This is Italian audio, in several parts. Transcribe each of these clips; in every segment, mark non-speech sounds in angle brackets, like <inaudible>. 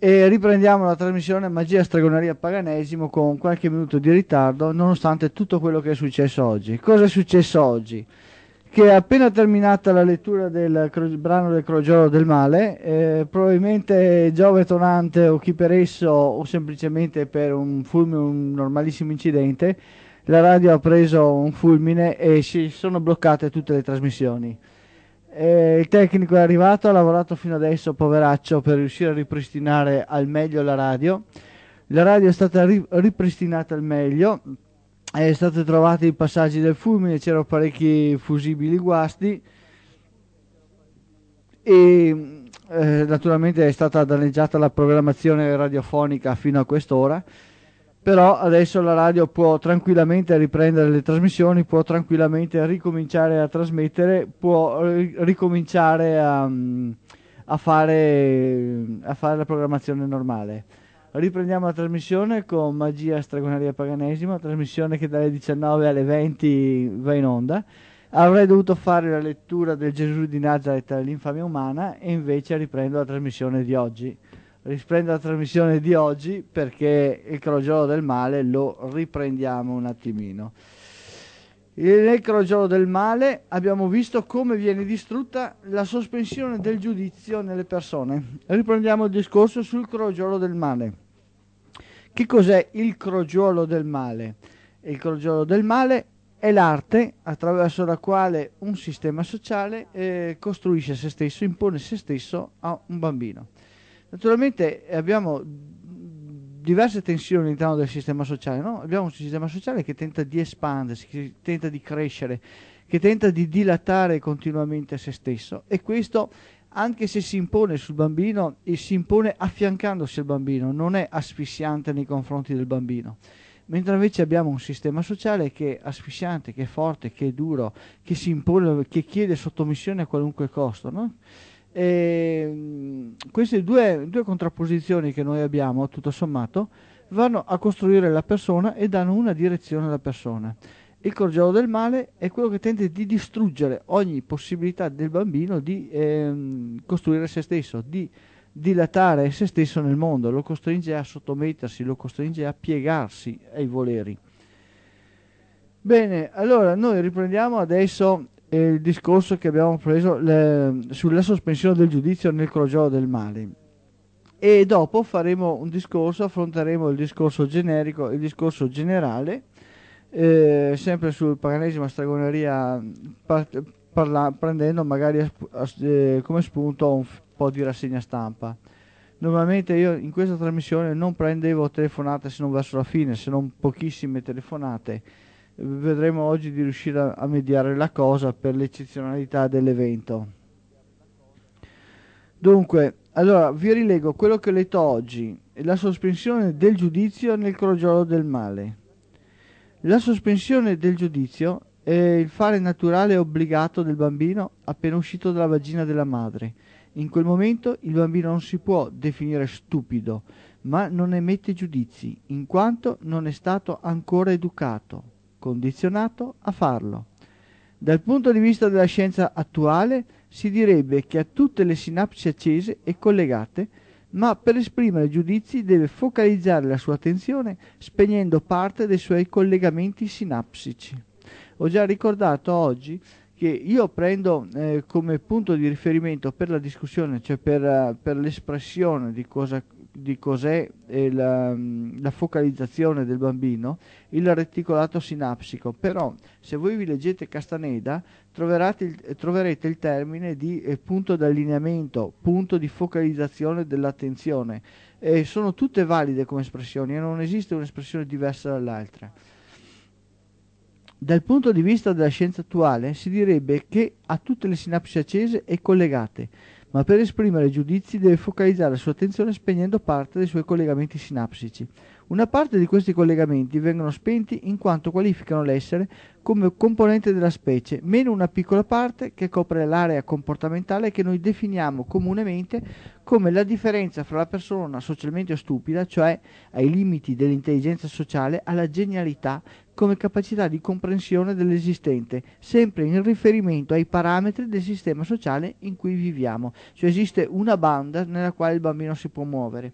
e riprendiamo la trasmissione Magia Stregoneria Paganesimo con qualche minuto di ritardo nonostante tutto quello che è successo oggi. Cosa è successo oggi? Che appena terminata la lettura del brano del Crogiolo del Male, eh, probabilmente Giove Tonante o chi per esso o semplicemente per un fulmine, un normalissimo incidente, la radio ha preso un fulmine e si sono bloccate tutte le trasmissioni. Eh, il tecnico è arrivato, ha lavorato fino adesso, poveraccio, per riuscire a ripristinare al meglio la radio. La radio è stata ri- ripristinata al meglio, è stati trovati i passaggi del fulmine, c'erano parecchi fusibili guasti e eh, naturalmente è stata danneggiata la programmazione radiofonica fino a quest'ora però adesso la radio può tranquillamente riprendere le trasmissioni, può tranquillamente ricominciare a trasmettere, può ricominciare a, a, fare, a fare, la programmazione normale. Riprendiamo la trasmissione con Magia Stragonaria Paganesimo, trasmissione che dalle 19 alle 20 va in onda. Avrei dovuto fare la lettura del Gesù di Nazareth all'infamia umana e invece riprendo la trasmissione di oggi risplende la trasmissione di oggi perché il crogiolo del male lo riprendiamo un attimino. Nel crogiolo del male abbiamo visto come viene distrutta la sospensione del giudizio nelle persone. Riprendiamo il discorso sul crogiolo del male. Che cos'è il crogiolo del male? Il crogiolo del male è l'arte attraverso la quale un sistema sociale eh, costruisce se stesso, impone se stesso a un bambino. Naturalmente abbiamo diverse tensioni all'interno del sistema sociale, no? abbiamo un sistema sociale che tenta di espandersi, che tenta di crescere, che tenta di dilatare continuamente se stesso e questo anche se si impone sul bambino e si impone affiancandosi al bambino, non è asfissiante nei confronti del bambino. Mentre invece abbiamo un sistema sociale che è asfissiante, che è forte, che è duro, che si impone, che chiede sottomissione a qualunque costo. No? E ehm, queste due, due contrapposizioni che noi abbiamo, tutto sommato, vanno a costruire la persona e danno una direzione alla persona. Il corgeo del male è quello che tende di distruggere ogni possibilità del bambino di ehm, costruire se stesso, di dilatare se stesso nel mondo, lo costringe a sottomettersi, lo costringe a piegarsi ai voleri. Bene, allora noi riprendiamo adesso il discorso che abbiamo preso le, sulla sospensione del giudizio nel crogiolo del Mali e dopo faremo un discorso, affronteremo il discorso generico, il discorso generale, eh, sempre sul paganesima stragoneria, part, parla, prendendo magari a, a, eh, come spunto un f- po' di rassegna stampa. Normalmente io in questa trasmissione non prendevo telefonate se non verso la fine, se non pochissime telefonate vedremo oggi di riuscire a, a mediare la cosa per l'eccezionalità dell'evento. Dunque, allora vi rilego quello che ho letto oggi, la sospensione del giudizio nel crogiolo del male. La sospensione del giudizio è il fare naturale obbligato del bambino appena uscito dalla vagina della madre. In quel momento il bambino non si può definire stupido, ma non emette giudizi, in quanto non è stato ancora educato condizionato a farlo. Dal punto di vista della scienza attuale si direbbe che ha tutte le sinapsi accese e collegate, ma per esprimere giudizi deve focalizzare la sua attenzione spegnendo parte dei suoi collegamenti sinapsici. Ho già ricordato oggi che io prendo eh, come punto di riferimento per la discussione, cioè per, eh, per l'espressione di cosa di cos'è eh, la, mm, la, focalizzazione del bambino, il reticolato sinapsico. Però se voi vi leggete Castaneda il, eh, troverete il termine di eh, punto d'allineamento, punto di focalizzazione dell'attenzione. Eh, sono tutte valide come espressioni e non esiste un'espressione diversa dall'altra. Dal punto di vista della scienza attuale si direbbe che ha tutte le sinapsi accese e collegate ma per esprimere giudizi deve focalizzare la sua attenzione spegnendo parte dei suoi collegamenti sinapsici. Una parte di questi collegamenti vengono spenti in quanto qualificano l'essere come componente della specie, meno una piccola parte che copre l'area comportamentale che noi definiamo comunemente come la differenza fra la persona socialmente stupida, cioè ai limiti dell'intelligenza sociale, alla genialità come capacità di comprensione dell'esistente, sempre in riferimento ai parametri del sistema sociale in cui viviamo, cioè esiste una banda nella quale il bambino si può muovere.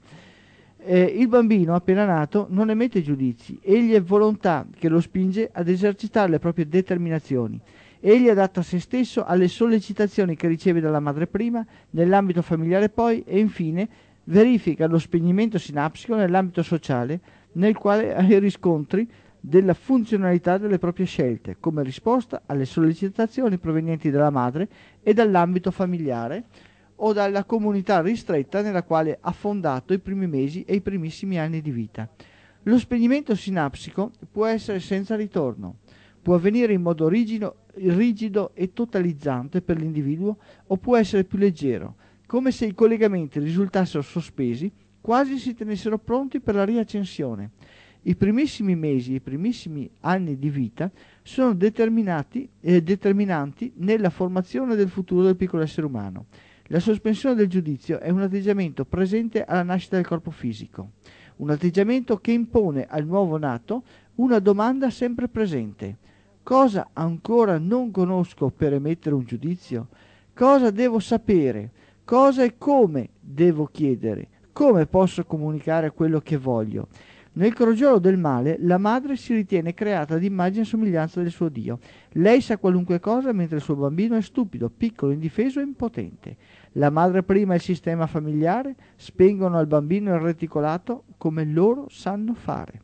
Eh, il bambino appena nato non emette giudizi, egli è volontà che lo spinge ad esercitare le proprie determinazioni. Egli adatta se stesso alle sollecitazioni che riceve dalla madre prima, nell'ambito familiare poi e infine verifica lo spegnimento sinapsico nell'ambito sociale nel quale ha riscontri della funzionalità delle proprie scelte, come risposta alle sollecitazioni provenienti dalla madre e dall'ambito familiare o dalla comunità ristretta nella quale ha fondato i primi mesi e i primissimi anni di vita. Lo spegnimento sinapsico può essere senza ritorno, può avvenire in modo rigido, rigido e totalizzante per l'individuo o può essere più leggero, come se i collegamenti risultassero sospesi, quasi si tenessero pronti per la riaccensione i primissimi mesi i primissimi anni di vita sono determinati, eh, determinanti nella formazione del futuro del piccolo essere umano. La sospensione del giudizio è un atteggiamento presente alla nascita del corpo fisico, un atteggiamento che impone al nuovo nato una domanda sempre presente. Cosa ancora non conosco per emettere un giudizio? Cosa devo sapere? Cosa e come devo chiedere? Come posso comunicare quello che voglio? Nel crogiolo del male la madre si ritiene creata ad immagine e somiglianza del suo Dio. Lei sa qualunque cosa mentre il suo bambino è stupido, piccolo, indifeso e impotente. La madre prima e il sistema familiare spengono al bambino il reticolato come loro sanno fare.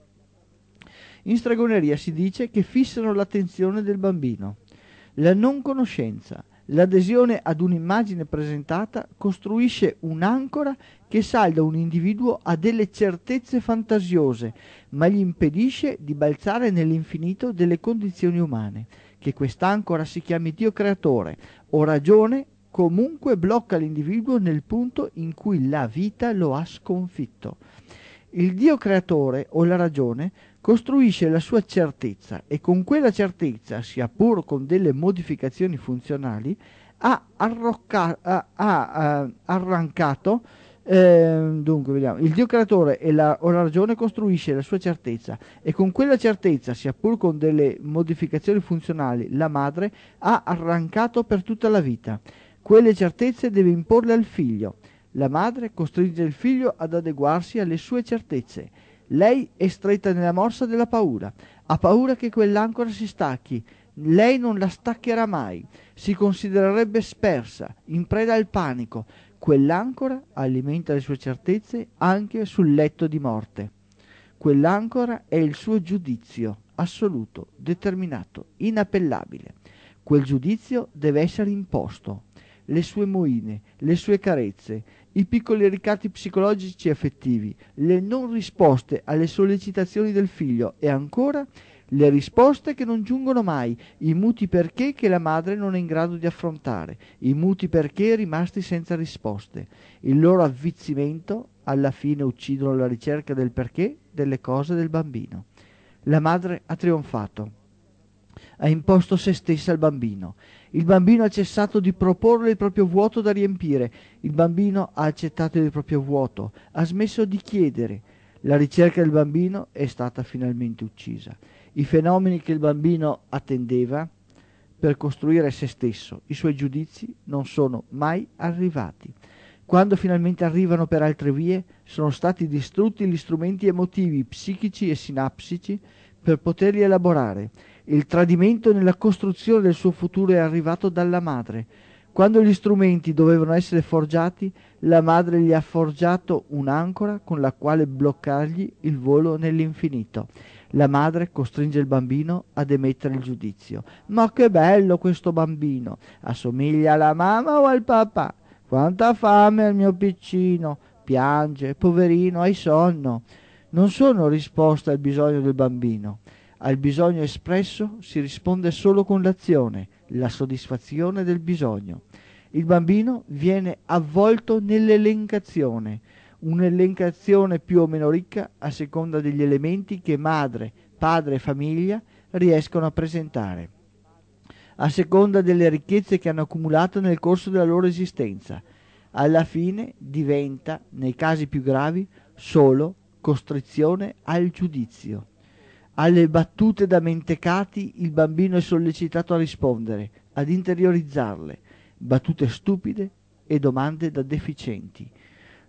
In stregoneria si dice che fissano l'attenzione del bambino. La non conoscenza, L'adesione ad un'immagine presentata costruisce un'ancora che salda un individuo a delle certezze fantasiose, ma gli impedisce di balzare nell'infinito delle condizioni umane. Che quest'ancora si chiami Dio creatore o ragione, comunque blocca l'individuo nel punto in cui la vita lo ha sconfitto. Il Dio creatore o la ragione costruisce la sua certezza e con quella certezza, sia pur con delle modificazioni funzionali, ha, arrocca- ha, ha arrancato eh, dunque, vediamo. Il Dio creatore e la, o la ragione costruisce la sua certezza e con quella certezza, sia pur con delle modificazioni funzionali, la madre ha arrancato per tutta la vita. Quelle certezze deve imporle al figlio. La madre costringe il figlio ad adeguarsi alle sue certezze lei è stretta nella morsa della paura, ha paura che quell'ancora si stacchi, lei non la staccherà mai, si considererebbe spersa, in preda al panico. Quell'ancora alimenta le sue certezze anche sul letto di morte. Quell'ancora è il suo giudizio, assoluto, determinato, inappellabile. Quel giudizio deve essere imposto. Le sue moine, le sue carezze, i piccoli ricatti psicologici e affettivi, le non risposte alle sollecitazioni del figlio e ancora le risposte che non giungono mai, i muti perché che la madre non è in grado di affrontare, i muti perché rimasti senza risposte. Il loro avvizzimento alla fine uccidono la ricerca del perché delle cose del bambino. La madre ha trionfato, ha imposto se stessa al bambino il bambino ha cessato di proporre il proprio vuoto da riempire. Il bambino ha accettato il proprio vuoto, ha smesso di chiedere. La ricerca del bambino è stata finalmente uccisa. I fenomeni che il bambino attendeva per costruire se stesso, i suoi giudizi, non sono mai arrivati. Quando finalmente arrivano per altre vie, sono stati distrutti gli strumenti emotivi, psichici e sinapsici per poterli elaborare. Il tradimento nella costruzione del suo futuro è arrivato dalla madre. Quando gli strumenti dovevano essere forgiati, la madre gli ha forgiato un'ancora con la quale bloccargli il volo nell'infinito. La madre costringe il bambino ad emettere il giudizio. Ma che bello questo bambino! Assomiglia alla mamma o al papà? Quanta fame al mio piccino! Piange, poverino, hai sonno. Non sono risposta al bisogno del bambino. Al bisogno espresso si risponde solo con l'azione, la soddisfazione del bisogno. Il bambino viene avvolto nell'elencazione, un'elencazione più o meno ricca a seconda degli elementi che madre, padre e famiglia riescono a presentare, a seconda delle ricchezze che hanno accumulato nel corso della loro esistenza. Alla fine diventa, nei casi più gravi, solo costrizione al giudizio. Alle battute da mentecati il bambino è sollecitato a rispondere, ad interiorizzarle, battute stupide e domande da deficienti.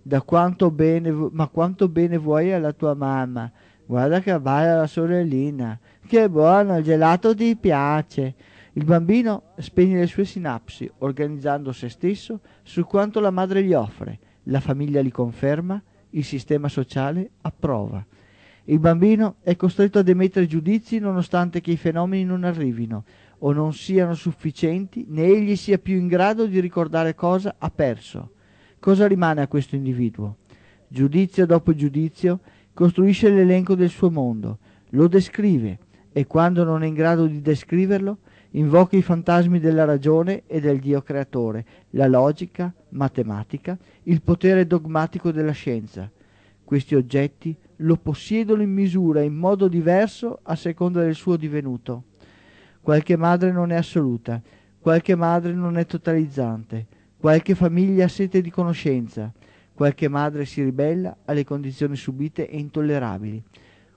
Da quanto bene, ma quanto bene vuoi alla tua mamma? Guarda che bella la sorellina. Che buono, il gelato ti piace. Il bambino spegne le sue sinapsi, organizzando se stesso su quanto la madre gli offre. La famiglia li conferma, il sistema sociale approva. Il bambino è costretto ad emettere giudizi nonostante che i fenomeni non arrivino o non siano sufficienti né egli sia più in grado di ricordare cosa ha perso. Cosa rimane a questo individuo? Giudizio dopo giudizio costruisce l'elenco del suo mondo, lo descrive e quando non è in grado di descriverlo invoca i fantasmi della ragione e del Dio creatore, la logica, matematica, il potere dogmatico della scienza. Questi oggetti lo possiedono in misura e in modo diverso a seconda del suo divenuto. Qualche madre non è assoluta, qualche madre non è totalizzante, qualche famiglia ha sete di conoscenza, qualche madre si ribella alle condizioni subite e intollerabili,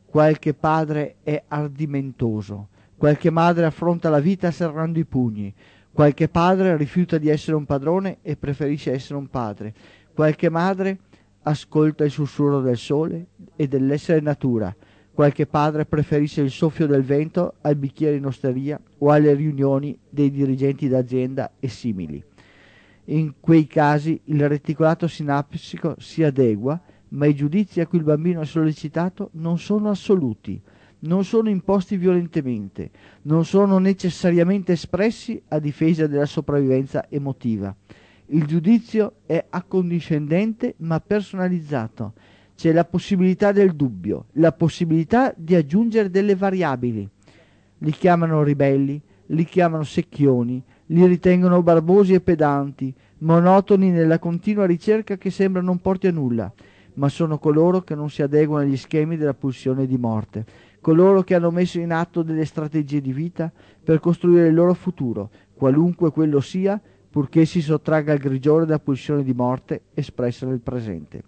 qualche padre è ardimentoso, qualche madre affronta la vita serrando i pugni, qualche padre rifiuta di essere un padrone e preferisce essere un padre, qualche madre ascolta il sussurro del sole e dell'essere natura. Qualche padre preferisce il soffio del vento al bicchiere in osteria o alle riunioni dei dirigenti d'azienda e simili. In quei casi il reticolato sinapsico si adegua, ma i giudizi a cui il bambino è sollecitato non sono assoluti, non sono imposti violentemente, non sono necessariamente espressi a difesa della sopravvivenza emotiva. Il giudizio è accondiscendente ma personalizzato. C'è la possibilità del dubbio, la possibilità di aggiungere delle variabili. Li chiamano ribelli, li chiamano secchioni, li ritengono barbosi e pedanti, monotoni nella continua ricerca che sembra non porti a nulla, ma sono coloro che non si adeguano agli schemi della pulsione di morte, coloro che hanno messo in atto delle strategie di vita per costruire il loro futuro, qualunque quello sia, purché si sottragga al grigiore da pulsione di morte espressa nel presente.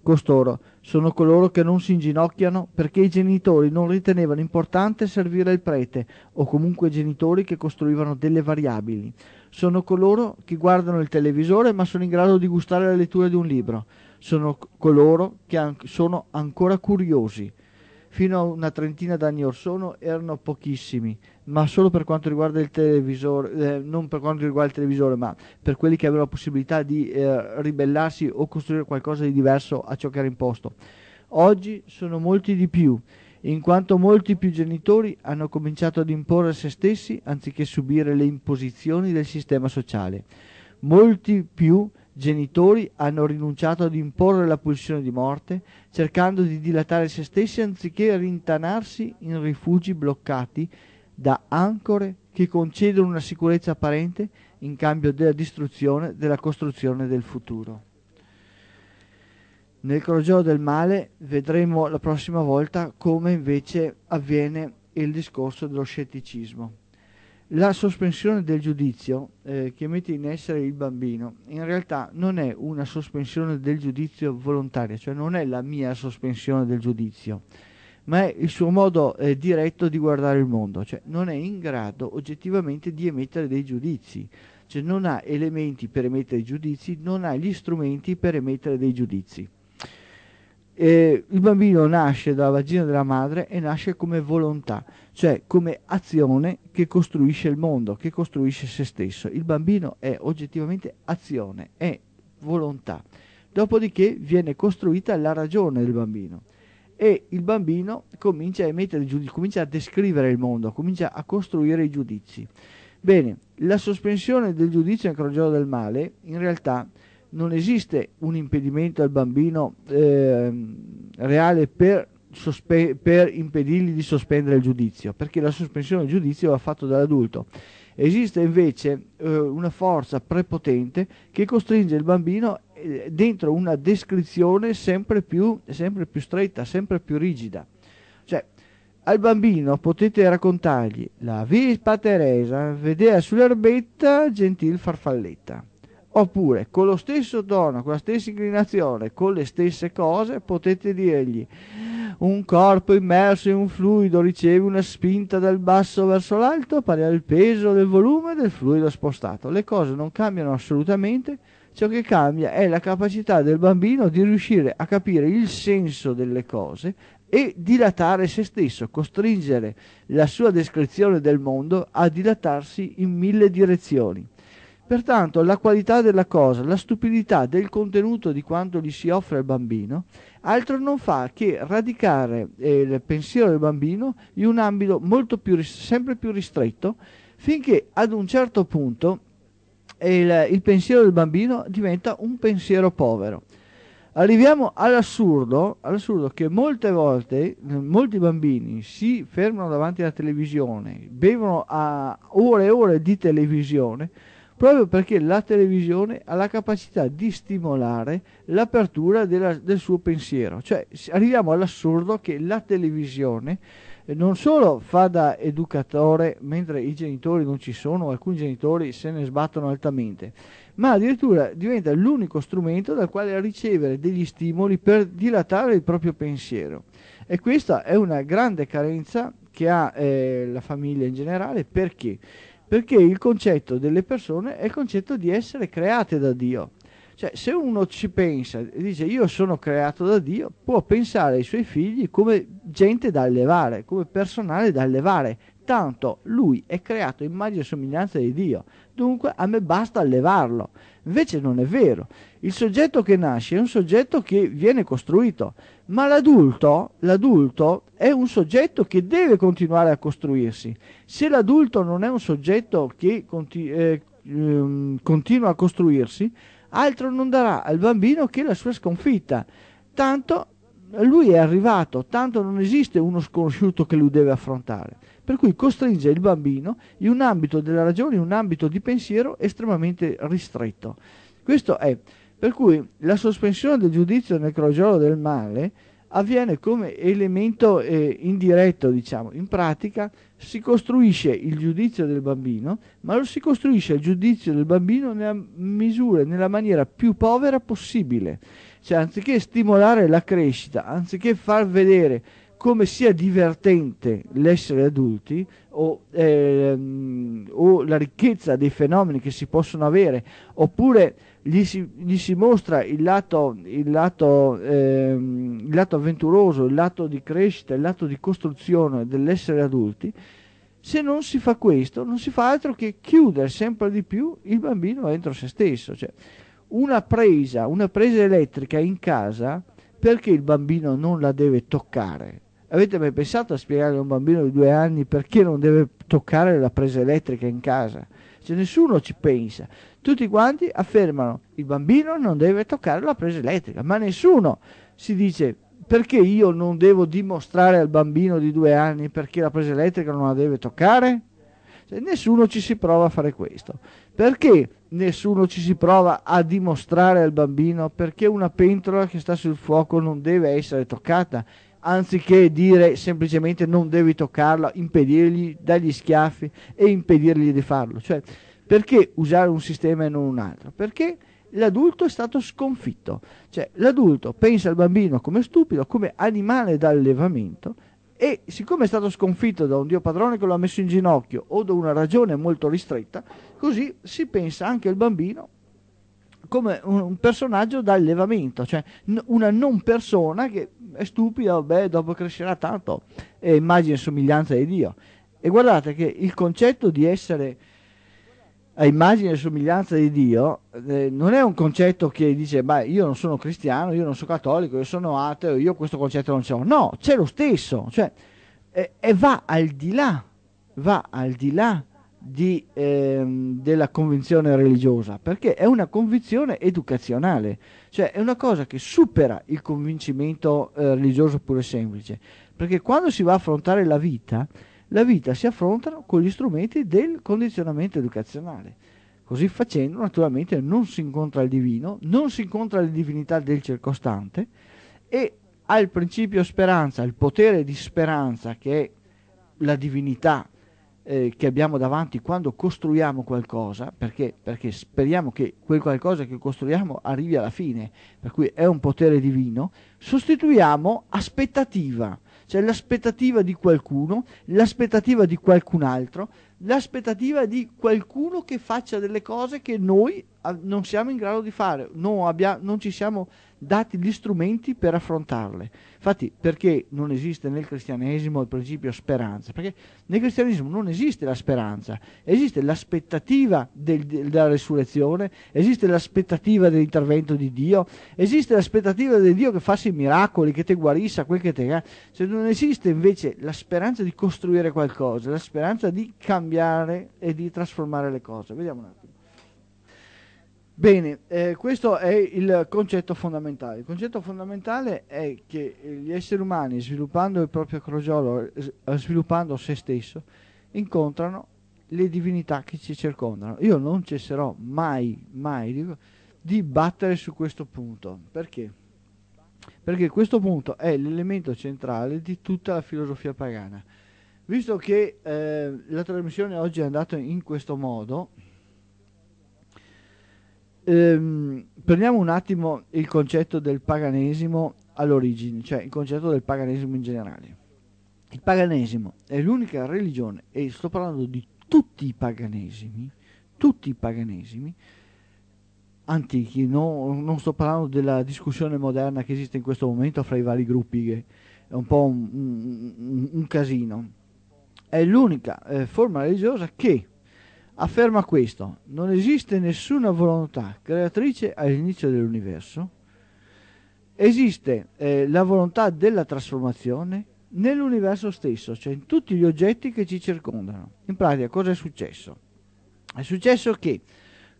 Costoro sono coloro che non si inginocchiano perché i genitori non ritenevano importante servire il prete o comunque genitori che costruivano delle variabili. Sono coloro che guardano il televisore ma sono in grado di gustare la lettura di un libro. Sono coloro che an- sono ancora curiosi fino a una trentina d'anni or sono erano pochissimi, ma solo per quanto riguarda il televisore, eh, non per quanto riguarda il televisore, ma per quelli che avevano la possibilità di eh, ribellarsi o costruire qualcosa di diverso a ciò che era imposto. Oggi sono molti di più, in quanto molti più genitori hanno cominciato ad imporre a se stessi anziché subire le imposizioni del sistema sociale. Molti più genitori hanno rinunciato ad imporre la pulsione di morte, cercando di dilatare se stessi anziché rintanarsi in rifugi bloccati da ancore che concedono una sicurezza apparente in cambio della distruzione della costruzione del futuro. Nel crogiolo del male vedremo la prossima volta come invece avviene il discorso dello scetticismo. La sospensione del giudizio eh, che mette in essere il bambino in realtà non è una sospensione del giudizio volontaria, cioè non è la mia sospensione del giudizio, ma è il suo modo eh, diretto di guardare il mondo, cioè non è in grado oggettivamente di emettere dei giudizi, cioè non ha elementi per emettere giudizi, non ha gli strumenti per emettere dei giudizi eh, il bambino nasce dalla vagina della madre e nasce come volontà, cioè come azione che costruisce il mondo, che costruisce se stesso. Il bambino è oggettivamente azione, è volontà. Dopodiché viene costruita la ragione del bambino e il bambino comincia a emettere giudizi, comincia a descrivere il mondo, comincia a costruire i giudizi. Bene, la sospensione del giudizio incrogiato del male in realtà non esiste un impedimento al bambino eh, reale per, per, impedirgli di sospendere il giudizio, perché la sospensione del giudizio va fatta dall'adulto. Esiste invece eh, una forza prepotente che costringe il bambino eh, dentro una descrizione sempre più, sempre più stretta, sempre più rigida. Cioè, al bambino potete raccontargli la vispa Teresa, vedea sull'erbetta, gentil farfalletta Oppure con lo stesso tono, con la stessa inclinazione, con le stesse cose, potete dirgli un corpo immerso in un fluido riceve una spinta dal basso verso l'alto pari al peso del volume del fluido spostato. Le cose non cambiano assolutamente, ciò che cambia è la capacità del bambino di riuscire a capire il senso delle cose e dilatare se stesso, costringere la sua descrizione del mondo a dilatarsi in mille direzioni. Pertanto la qualità della cosa, la stupidità del contenuto di quanto gli si offre al bambino, altro non fa che radicare eh, il pensiero del bambino in un ambito più sempre più ristretto, finché ad un certo punto il, il pensiero del bambino diventa un pensiero povero. Arriviamo all'assurdo, all'assurdo, che molte volte eh, molti bambini si fermano davanti alla televisione, bevono a ore e ore di televisione, proprio perché la televisione ha la capacità di stimolare l'apertura della, del suo pensiero. Cioè arriviamo all'assurdo che la televisione eh, non solo fa da educatore mentre i genitori non ci sono, alcuni genitori se ne sbattono altamente, ma addirittura diventa l'unico strumento dal quale ricevere degli stimoli per dilatare il proprio pensiero. E questa è una grande carenza che ha eh, la famiglia in generale perché? perché il concetto delle persone è il concetto di essere create da Dio. Cioè, se uno ci pensa e dice io sono creato da Dio, può pensare ai suoi figli come gente da allevare, come personale da allevare tanto lui è creato immagine e somiglianza di Dio, dunque a me basta allevarlo. Invece non è vero, il soggetto che nasce è un soggetto che viene costruito, ma l'adulto, l'adulto è un soggetto che deve continuare a costruirsi. Se l'adulto non è un soggetto che conti- eh, ehm, continua a costruirsi, altro non darà al bambino che la sua sconfitta. Tanto lui è arrivato, tanto non esiste uno sconosciuto che lui deve affrontare per cui costringe il bambino in un ambito della ragione, in un ambito di pensiero estremamente ristretto. Questo è, per cui la sospensione del giudizio nel crogiolo del male avviene come elemento eh, indiretto, diciamo. In pratica si costruisce il giudizio del bambino, ma lo si costruisce il giudizio del bambino nella misura, nella maniera più povera possibile. Cioè, anziché stimolare la crescita, anziché far vedere come sia divertente l'essere adulti o, ehm, o, la ricchezza dei fenomeni che si possono avere, oppure gli si, gli si mostra il lato, il, lato, ehm, il lato, avventuroso, il lato di crescita, il lato di costruzione dell'essere adulti, se non si fa questo non si fa altro che chiudere sempre di più il bambino dentro se stesso. Cioè, una presa, una presa elettrica in casa perché il bambino non la deve toccare? Avete mai pensato a spiegare a un bambino di due anni perché non deve toccare la presa elettrica in casa? Cioè, nessuno ci pensa. Tutti quanti affermano il bambino non deve toccare la presa elettrica, ma nessuno si dice perché io non devo dimostrare al bambino di due anni perché la presa elettrica non la deve toccare? Cioè, nessuno ci si prova a fare questo. Perché nessuno ci si prova a dimostrare al bambino perché una pentola che sta sul fuoco non deve essere toccata? anziché dire semplicemente non devi toccarlo, impedirgli, dargli schiaffi e impedirgli di farlo. Cioè, perché usare un sistema e non un altro? Perché l'adulto è stato sconfitto. Cioè, l'adulto pensa al bambino come stupido, come animale da allevamento e siccome è stato sconfitto da un dio padrone che lo ha messo in ginocchio o da una ragione molto ristretta, così si pensa anche al bambino come un, personaggio da allevamento, cioè una non persona che è stupido, beh, dopo crescerà tanto, è immagine e somiglianza di Dio. E guardate che il concetto di essere a immagine e somiglianza di Dio eh, non è un concetto che dice, beh, io non sono cristiano, io non sono cattolico, io sono ateo, io questo concetto non ce l'ho. No, c'è lo stesso, cioè, e, eh, e va al di là, va al di là di, ehm, della convinzione religiosa, perché è una convinzione educazionale, cioè è una cosa che supera il convincimento eh, religioso pure semplice, perché quando si va a affrontare la vita, la vita si affronta con gli strumenti del condizionamento educazionale. Così facendo, naturalmente, non si incontra il divino, non si incontra le divinità del circostante e ha il principio speranza, il potere di speranza che è la divinità eh, che abbiamo davanti quando costruiamo qualcosa, perché, perché speriamo che quel qualcosa che costruiamo arrivi alla fine, per cui è un potere divino, sostituiamo aspettativa, cioè l'aspettativa di qualcuno, l'aspettativa di qualcun altro, l'aspettativa di qualcuno che faccia delle cose che noi ah, non siamo in grado di fare, non, abbia, non, ci siamo dati gli strumenti per affrontarle. Infatti, perché non esiste nel cristianesimo il principio speranza? Perché nel cristianesimo non esiste la speranza, esiste l'aspettativa del, della risurrezione, esiste l'aspettativa dell'intervento di Dio, esiste l'aspettativa del Dio che fasse i miracoli, che ti guarissa, quel che te... Eh? Cioè, non esiste invece la speranza di costruire qualcosa, la speranza di cambiare cambiare e di trasformare le cose. Vediamo un attimo. Bene, eh, questo è il concetto fondamentale. Il concetto fondamentale è che gli esseri umani, sviluppando il proprio crogiolo, eh, sviluppando se stesso, incontrano le divinità che ci circondano. Io non cesserò mai, mai dico, di battere su questo punto. Perché? Perché questo punto è l'elemento centrale di tutta la filosofia pagana. Visto che eh, la trasmissione oggi è andata in questo modo, ehm, prendiamo un attimo il concetto del paganesimo all'origine, cioè il concetto del paganesimo in generale. Il paganesimo è l'unica religione, e sto parlando di tutti i paganesimi, tutti i paganesimi antichi, no, non sto parlando della discussione moderna che esiste in questo momento fra i vari gruppi, che è un po' un, un, un casino è l'unica eh, forma religiosa che afferma questo, non esiste nessuna volontà creatrice all'inizio dell'universo, esiste eh, la volontà della trasformazione nell'universo stesso, cioè in tutti gli oggetti che ci circondano. In pratica cosa è successo? È successo che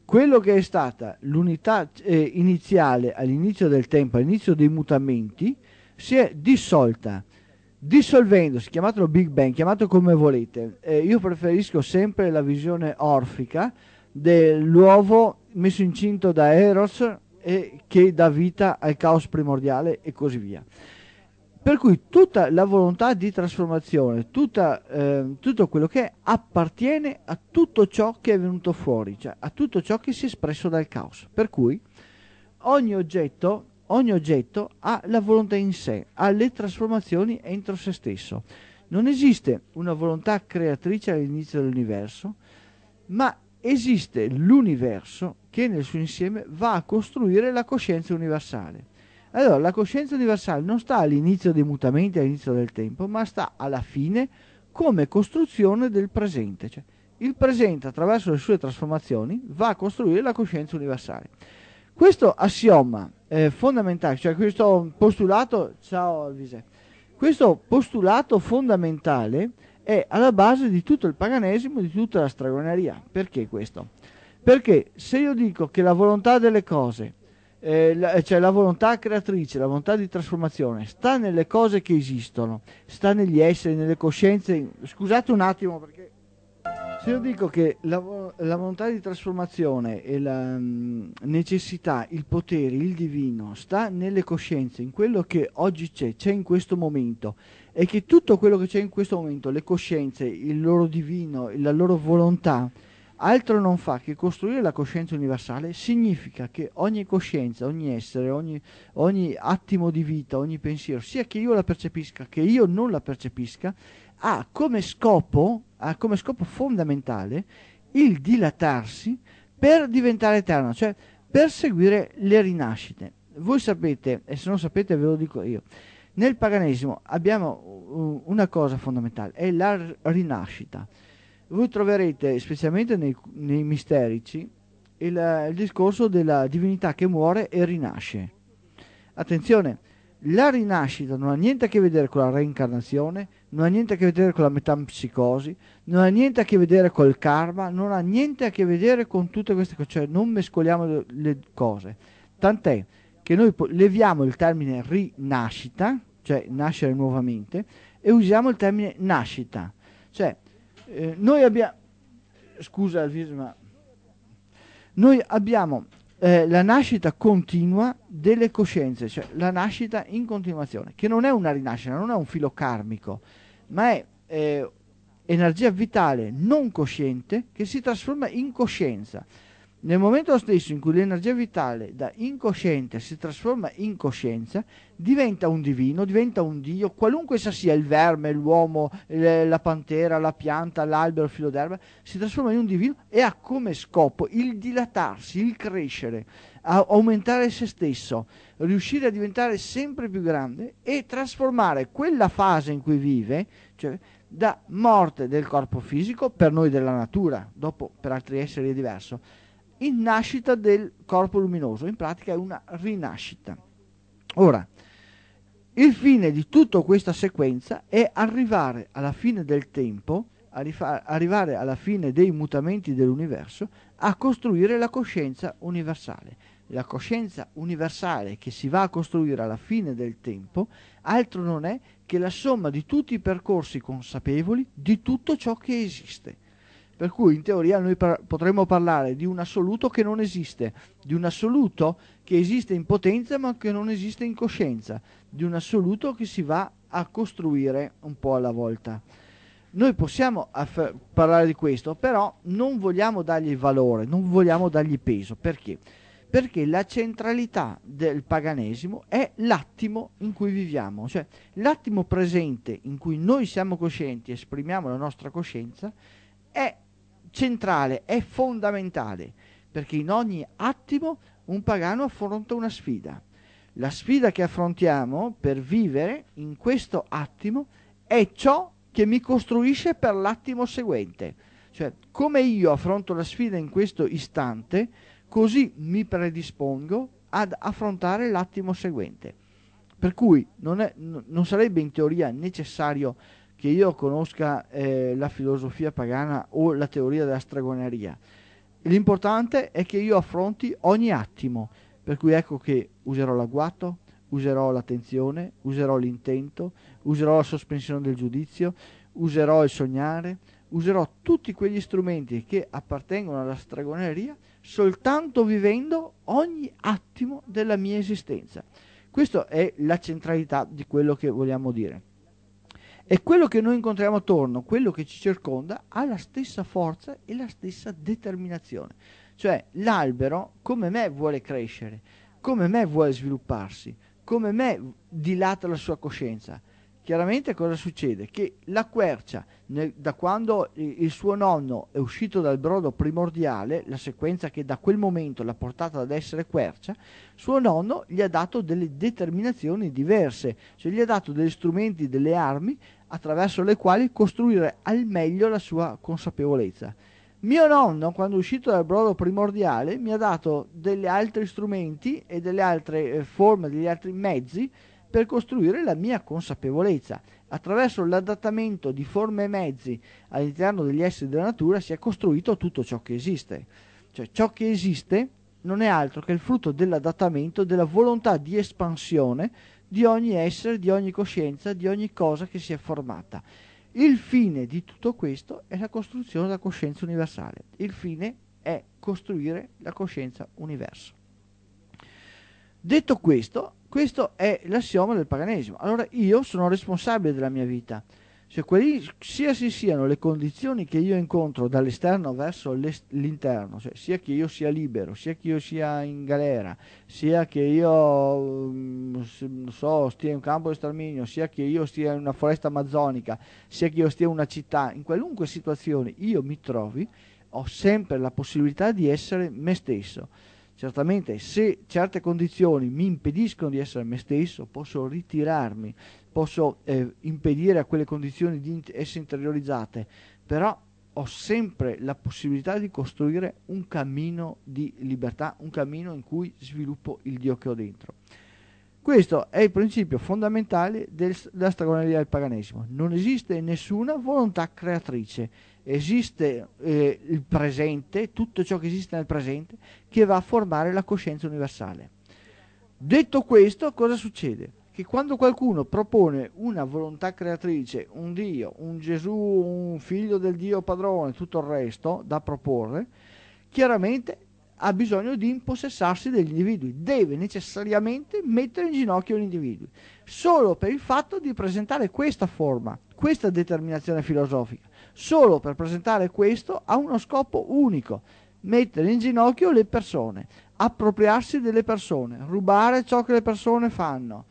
quello che è stata l'unità eh, iniziale all'inizio del tempo, all'inizio dei mutamenti, si è dissolta dissolvendosi, chiamatelo Big Bang, chiamatelo come volete, eh, io preferisco sempre la visione orfica dell'uovo messo incinto da Eros e che dà vita al caos primordiale e così via. Per cui tutta la volontà di trasformazione, tutta, eh, tutto quello che è, appartiene a tutto ciò che è venuto fuori, cioè a tutto ciò che si è espresso dal caos. Per cui ogni oggetto Ogni oggetto ha la volontà in sé, ha le trasformazioni entro se stesso. Non esiste una volontà creatrice all'inizio dell'universo, ma esiste l'universo che nel suo insieme va a costruire la coscienza universale. Allora, la coscienza universale non sta all'inizio dei mutamenti, all'inizio del tempo, ma sta alla fine come costruzione del presente. Cioè, il presente, attraverso le sue trasformazioni, va a costruire la coscienza universale. Questo assioma eh, fondamentale, cioè questo postulato, ciao Alvise, questo postulato fondamentale è alla base di tutto il paganesimo, di tutta la stragoneria. Perché questo? Perché se io dico che la volontà delle cose, eh, la, eh, cioè la volontà creatrice, la volontà di trasformazione, sta nelle cose che esistono, sta negli esseri, nelle coscienze. Scusate un attimo perché se io dico che la, la volontà di trasformazione e la mh, mm, necessità, il potere, il divino sta nelle coscienze, in quello che oggi c'è, c'è in questo momento e che tutto quello che c'è in questo momento, le coscienze, il loro divino, la loro volontà, altro non fa che costruire la coscienza universale, significa che ogni coscienza, ogni essere, ogni, ogni attimo di vita, ogni pensiero, sia che io la percepisca, che io non la percepisca, ha come scopo, ha come scopo fondamentale il dilatarsi per diventare eterno, cioè per seguire le rinascite. Voi sapete, e se non sapete ve lo dico io, nel paganesimo abbiamo una cosa fondamentale, è la rinascita. Voi troverete, specialmente nei, nei misterici, il, il discorso della divinità che muore e rinasce. Attenzione, la rinascita non ha niente a che vedere con la reincarnazione, non ha niente a che vedere con la metampsicosi, non ha niente a che vedere col karma, non ha niente a che vedere con tutte queste cose, cioè non mescoliamo le cose. Tant'è che noi leviamo il termine rinascita, cioè nascere nuovamente, e usiamo il termine nascita. Cioè, eh, noi abbiamo... Scusa Alviso, ma... Noi abbiamo eh, la nascita continua delle coscienze, cioè la nascita in continuazione, che non è una rinascita, non è un filo karmico, ma è eh, energia vitale non cosciente che si trasforma in coscienza. Nel momento stesso in cui l'energia vitale da incosciente si trasforma in coscienza, diventa un divino, diventa un dio, qualunque essa sia, il verme, l'uomo, la pantera, la pianta, l'albero, il filo d'erba, si trasforma in un divino e ha come scopo il dilatarsi, il crescere, aumentare se stesso, riuscire a diventare sempre più grande e trasformare quella fase in cui vive, cioè da morte del corpo fisico, per noi della natura, dopo per altri esseri è diverso, in nascita del corpo luminoso, in pratica è una rinascita. Ora, il fine di tutta questa sequenza è arrivare alla fine del tempo, arrivare alla fine dei mutamenti dell'universo, a costruire la coscienza universale. La coscienza universale che si va a costruire alla fine del tempo altro non è che la somma di tutti i percorsi consapevoli di tutto ciò che esiste. Per cui in teoria noi par- potremmo parlare di un assoluto che non esiste, di un assoluto che esiste in potenza ma che non esiste in coscienza, di un assoluto che si va a costruire un po' alla volta. Noi possiamo aff- parlare di questo, però non vogliamo dargli valore, non vogliamo dargli peso. Perché? Perché la centralità del paganesimo è l'attimo in cui viviamo, cioè l'attimo presente in cui noi siamo coscienti, esprimiamo la nostra coscienza, è centrale, è fondamentale, perché in ogni attimo un pagano affronta una sfida. La sfida che affrontiamo per vivere in questo attimo è ciò che mi costruisce per l'attimo seguente. Cioè, come io affronto la sfida in questo istante, così mi predispongo ad affrontare l'attimo seguente. Per cui non, è, non sarebbe in teoria necessario che io conosca eh, la filosofia pagana o la teoria della stregoneria. L'importante è che io affronti ogni attimo, per cui ecco che userò l'agguato, userò l'attenzione, userò l'intento, userò la sospensione del giudizio, userò il sognare, userò tutti quegli strumenti che appartengono alla stregoneria soltanto vivendo ogni attimo della mia esistenza. Questa è la centralità di quello che vogliamo dire. E quello che noi incontriamo attorno, quello che ci circonda, ha la stessa forza e la stessa determinazione. Cioè l'albero come me vuole crescere, come me vuole svilupparsi, come me dilata la sua coscienza. Chiaramente cosa succede? Che la quercia, nel, da quando il suo nonno è uscito dal brodo primordiale, la sequenza che da quel momento l'ha portata ad essere quercia, suo nonno gli ha dato delle determinazioni diverse, cioè gli ha dato degli strumenti, delle armi attraverso le quali costruire al meglio la sua consapevolezza. Mio nonno, quando è uscito dal brodo primordiale, mi ha dato degli altri strumenti e delle altre eh, forme, degli altri mezzi per costruire la mia consapevolezza. Attraverso l'adattamento di forme e mezzi all'interno degli esseri della natura si è costruito tutto ciò che esiste. Cioè ciò che esiste non è altro che il frutto dell'adattamento, della volontà di espansione di ogni essere, di ogni coscienza, di ogni cosa che si è formata. Il fine di tutto questo è la costruzione della coscienza universale. Il fine è costruire la coscienza universo. Detto questo, questo è l'assioma del paganesimo. Allora io sono responsabile della mia vita se cioè, qualsiasi siano le condizioni che io incontro dall'esterno verso l'interno, cioè sia che io sia libero, sia che io sia in galera, sia che io mm, so, stia in un campo di sterminio, sia che io stia in una foresta amazzonica, sia che io stia in una città, in qualunque situazione io mi trovi, ho sempre la possibilità di essere me stesso. Certamente se certe condizioni mi impediscono di essere me stesso, posso ritirarmi, posso eh, impedire a quelle condizioni di essere interiorizzate, però ho sempre la possibilità di costruire un cammino di libertà, un cammino in cui sviluppo il Dio che ho dentro. Questo è il principio fondamentale del, della stragoneria del paganesimo. Non esiste nessuna volontà creatrice, esiste eh, il presente, tutto ciò che esiste nel presente, che va a formare la coscienza universale. Detto questo, cosa succede? che quando qualcuno propone una volontà creatrice, un Dio, un Gesù, un figlio del Dio padrone, tutto il resto da proporre, chiaramente ha bisogno di impossessarsi degli individui, deve necessariamente mettere in ginocchio gli individui, solo per il fatto di presentare questa forma, questa determinazione filosofica, solo per presentare questo ha uno scopo unico, mettere in ginocchio le persone, appropriarsi delle persone, rubare ciò che le persone fanno,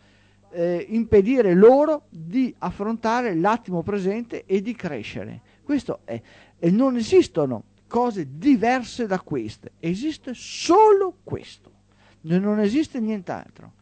eh, impedire loro di affrontare l'attimo presente e di crescere. Questo è. E non esistono cose diverse da queste, esiste solo questo, non esiste nient'altro.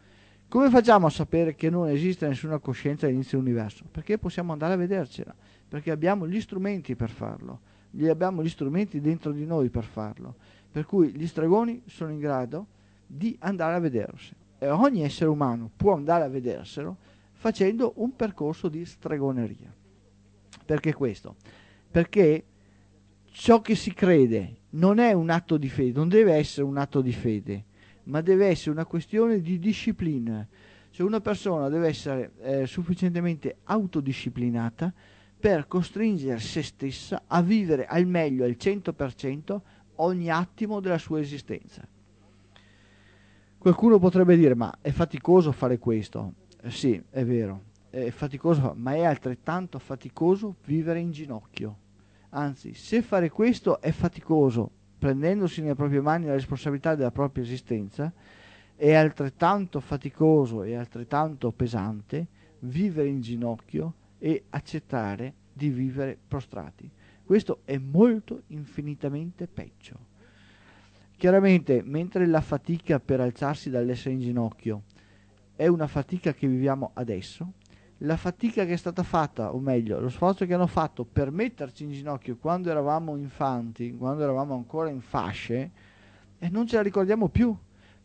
Come facciamo a sapere che non esiste nessuna coscienza all'inizio dell'universo? Perché possiamo andare a vedercela, perché abbiamo gli strumenti per farlo, gli abbiamo gli strumenti dentro di noi per farlo. Per cui gli stregoni sono in grado di andare a vedersi. Eh, ogni essere umano può andare a vederselo facendo un percorso di stregoneria. Perché questo? Perché ciò che si crede non è un atto di fede, non deve essere un atto di fede, ma deve essere una questione di disciplina. Cioè una persona deve essere eh, sufficientemente autodisciplinata per costringere se stessa a vivere al meglio, al 100%, ogni attimo della sua esistenza. Qualcuno potrebbe dire, ma è faticoso fare questo? Eh, sì, è vero, è faticoso, ma è altrettanto faticoso vivere in ginocchio. Anzi, se fare questo è faticoso, prendendosi nelle proprie mani la responsabilità della propria esistenza, è altrettanto faticoso e altrettanto pesante vivere in ginocchio e accettare di vivere prostrati. Questo è molto infinitamente peggio. Chiaramente, mentre la fatica per alzarsi dall'essere in ginocchio è una fatica che viviamo adesso, la fatica che è stata fatta, o meglio, lo sforzo che hanno fatto per metterci in ginocchio quando eravamo infanti, quando eravamo ancora in fasce, eh, non ce la ricordiamo più.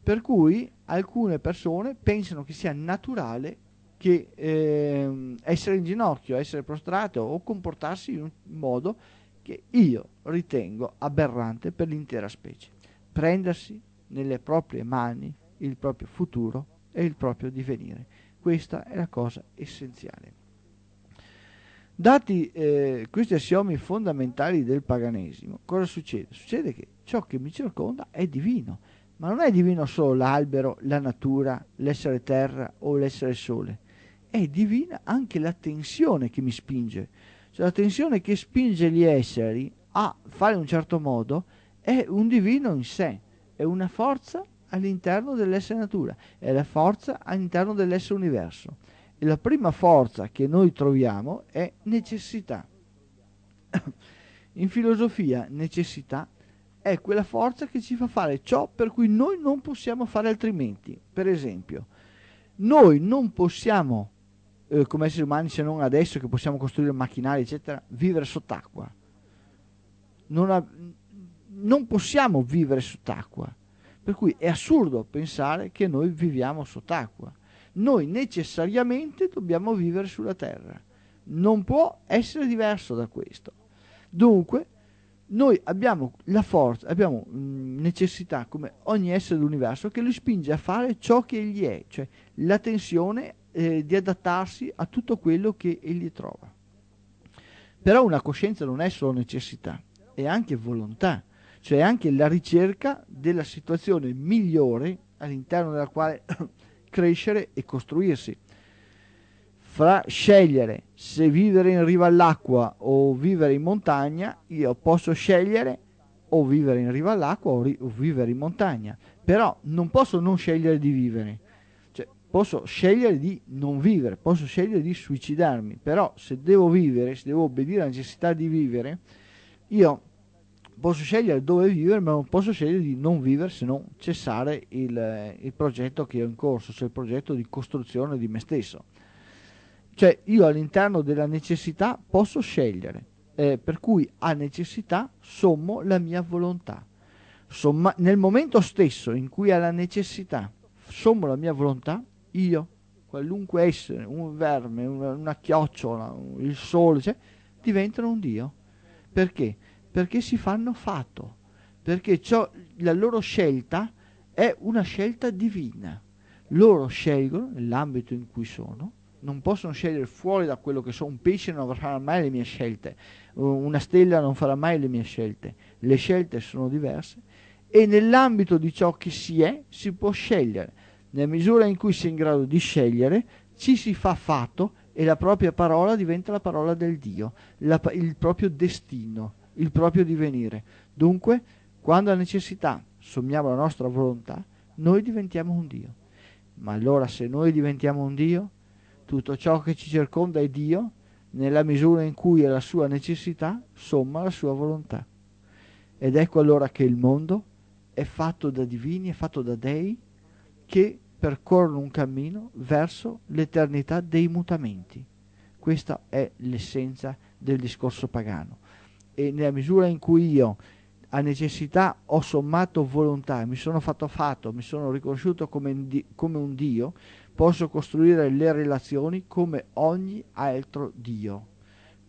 Per cui alcune persone pensano che sia naturale che eh, essere in ginocchio, essere prostrato o comportarsi in un modo che io ritengo aberrante per l'intera specie prendersi nelle proprie mani il proprio futuro e il proprio divenire. Questa è la cosa essenziale. Dati eh, questi assiomi fondamentali del paganesimo, cosa succede? Succede che ciò che mi circonda è divino, ma non è divino solo l'albero, la natura, l'essere terra o l'essere sole, è divina anche la tensione che mi spinge, cioè la tensione che spinge gli esseri a fare un certo modo è un divino in sé, è una forza all'interno dell'essere natura, è la forza all'interno dell'essere universo. E la prima forza che noi troviamo è necessità. <coughs> In filosofia necessità è quella forza che ci fa fare ciò per cui noi non possiamo fare altrimenti. Per esempio, noi non possiamo, eh, come esseri umani, se non adesso che possiamo costruire macchinari, eccetera, vivere sott'acqua. Non, ha, non possiamo vivere sott'acqua. Per cui è assurdo pensare che noi viviamo sott'acqua. Noi necessariamente dobbiamo vivere sulla terra. Non può essere diverso da questo. Dunque, noi abbiamo la forza, abbiamo mm, necessità, come ogni essere dell'universo, che lo spinge a fare ciò che egli è, cioè la tensione eh, di adattarsi a tutto quello che egli trova. Però una coscienza non è solo necessità, è anche volontà cioè anche la ricerca della situazione migliore all'interno della quale <coughs> crescere e costruirsi. Fra scegliere se vivere in riva all'acqua o vivere in montagna, io posso scegliere o vivere in riva all'acqua o, o, vivere in montagna, però non posso non scegliere di vivere, cioè, posso scegliere di non vivere, posso scegliere di suicidarmi, però se devo vivere, se devo obbedire alla necessità di vivere, io posso scegliere dove vivere, ma non posso scegliere di non vivere se non cessare il, eh, il progetto che ho in corso, cioè il progetto di costruzione di me stesso. Cioè io all'interno della necessità posso scegliere, eh, per cui a necessità sommo la mia volontà. Somma, nel momento stesso in cui alla necessità sommo la mia volontà, io, qualunque essere, un verme, una, una chiocciola, il sole, cioè, diventano un Dio. Perché? perché si fanno fato, perché ciò, la loro scelta è una scelta divina. Loro scelgono nell'ambito in cui sono, non possono scegliere fuori da quello che sono, un pesce non farà mai le mie scelte, uh, una stella non farà mai le mie scelte, le scelte sono diverse e nell'ambito di ciò che si è si può scegliere. Nella misura in cui si è in grado di scegliere, ci si fa fatto e la propria parola diventa la parola del Dio, la, il proprio destino il proprio divenire. Dunque, quando la necessità sommiamo la nostra volontà, noi diventiamo un Dio. Ma allora se noi diventiamo un Dio, tutto ciò che ci circonda è Dio nella misura in cui è la sua necessità somma la sua volontà. Ed ecco allora che il mondo è fatto da divini, è fatto da dei che percorrono un cammino verso l'eternità dei mutamenti. Questa è l'essenza del discorso pagano e nella misura in cui io a necessità ho sommato volontà, mi sono fatto fatto, mi sono riconosciuto come, come un Dio, posso costruire le relazioni come ogni altro Dio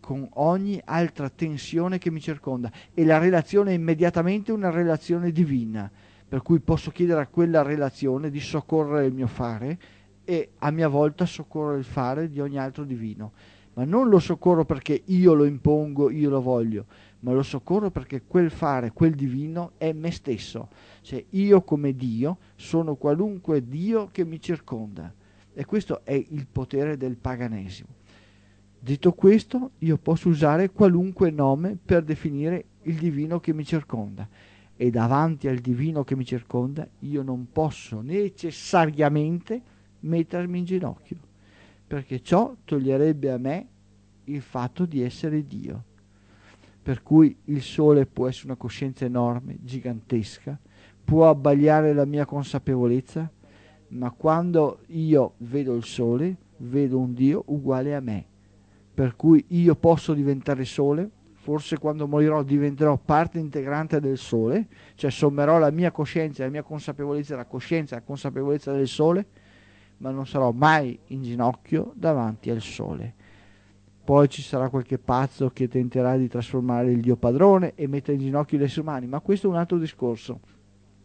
con ogni altra tensione che mi circonda e la relazione è immediatamente una relazione divina, per cui posso chiedere a quella relazione di soccorrere il mio fare e a mia volta soccorrere il fare di ogni altro divino ma non lo soccorro perché io lo impongo, io lo voglio, ma lo soccorro perché quel fare, quel divino è me stesso, cioè io come Dio sono qualunque Dio che mi circonda e questo è il potere del paganesimo. Detto questo, io posso usare qualunque nome per definire il divino che mi circonda e davanti al divino che mi circonda io non posso necessariamente mettermi in ginocchio perché ciò toglierebbe a me il fatto di essere Dio. Per cui il sole può essere una coscienza enorme, gigantesca, può abbagliare la mia consapevolezza, ma quando io vedo il sole, vedo un Dio uguale a me. Per cui io posso diventare sole, forse quando morirò diventerò parte integrante del sole, cioè sommerò la mia coscienza, la mia consapevolezza, la coscienza, la consapevolezza del sole, ma non sarò mai in ginocchio davanti al sole. Poi ci sarà qualche pazzo che tenterà di trasformare il Dio padrone e mettere in ginocchio gli esseri umani, ma questo è un altro discorso.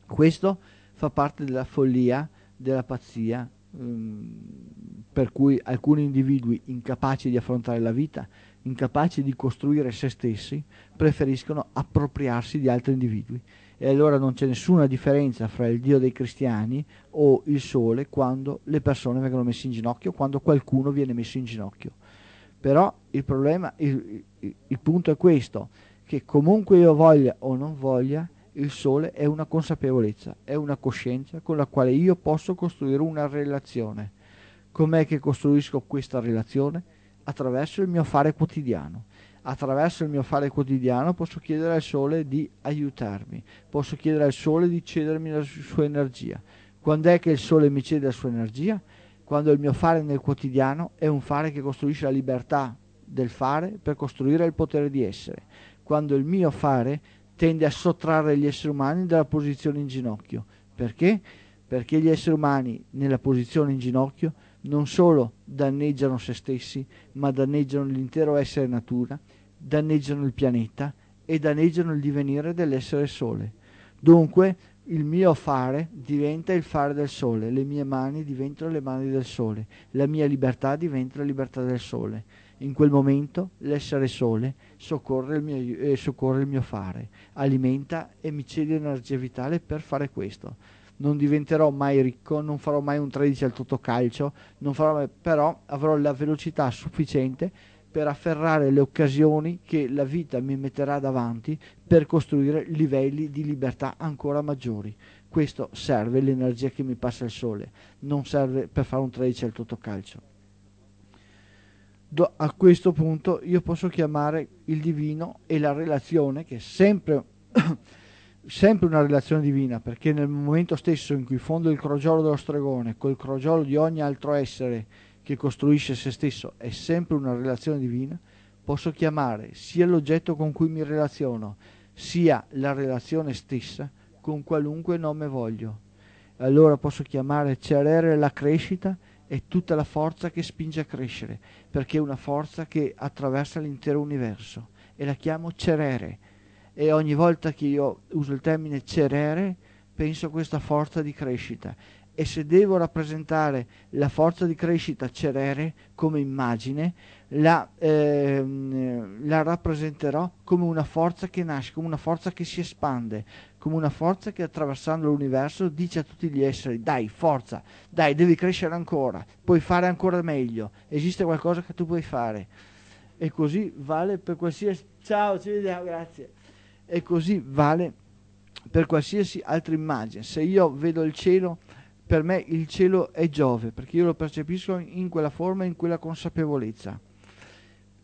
Questo fa parte della follia, della pazzia, ehm, per cui alcuni individui incapaci di affrontare la vita, incapaci di costruire se stessi, preferiscono appropriarsi di altri individui e allora non c'è nessuna differenza fra il Dio dei cristiani o il sole quando le persone vengono messe in ginocchio, quando qualcuno viene messo in ginocchio. Però il problema, il, il, il punto è questo, che comunque io voglia o non voglia, il sole è una consapevolezza, è una coscienza con la quale io posso costruire una relazione. Com'è che costruisco questa relazione? Attraverso il mio fare quotidiano Attraverso il mio fare quotidiano posso chiedere al sole di aiutarmi, posso chiedere al sole di cedermi la sua energia. Quando è che il sole mi cede la sua energia? Quando il mio fare nel quotidiano è un fare che costruisce la libertà del fare per costruire il potere di essere. Quando il mio fare tende a sottrarre gli esseri umani dalla posizione in ginocchio. Perché? Perché gli esseri umani nella posizione in ginocchio non solo danneggiano se stessi, ma danneggiano l'intero essere natura, danneggiano il pianeta e danneggiano il divenire dell'essere sole. Dunque il mio fare diventa il fare del sole, le mie mani diventano le mani del sole, la mia libertà diventa la libertà del sole. In quel momento l'essere sole soccorre il, mio, eh, soccorre il mio fare, alimenta e mi cede energia vitale per fare questo non diventerò mai ricco, non farò mai un 13 al totocalcio, non farò mai, però avrò la velocità sufficiente per afferrare le occasioni che la vita mi metterà davanti per costruire livelli di libertà ancora maggiori. Questo serve l'energia che mi passa il sole, non serve per fare un 13 al totocalcio. Do, a questo punto io posso chiamare il divino e la relazione che sempre sempre una relazione divina, perché nel momento stesso in cui fondo il crogiolo dello stregone col crogiolo di ogni altro essere che costruisce se stesso è sempre una relazione divina, posso chiamare sia l'oggetto con cui mi relaziono, sia la relazione stessa con qualunque nome voglio. Allora posso chiamare Cerere la crescita e tutta la forza che spinge a crescere, perché è una forza che attraversa l'intero universo e la chiamo Cerere e ogni volta che io uso il termine cerere penso a questa forza di crescita e se devo rappresentare la forza di crescita cerere come immagine, la, ehm, la, rappresenterò come una forza che nasce, come una forza che si espande, come una forza che attraversando l'universo dice a tutti gli esseri, dai, forza, dai, devi crescere ancora, puoi fare ancora meglio, esiste qualcosa che tu puoi fare. E così vale per qualsiasi... Ciao, ci vediamo, grazie e così vale per qualsiasi altra immagine. Se io vedo il cielo, per me il cielo è Giove, perché io lo percepisco in quella forma, in quella consapevolezza.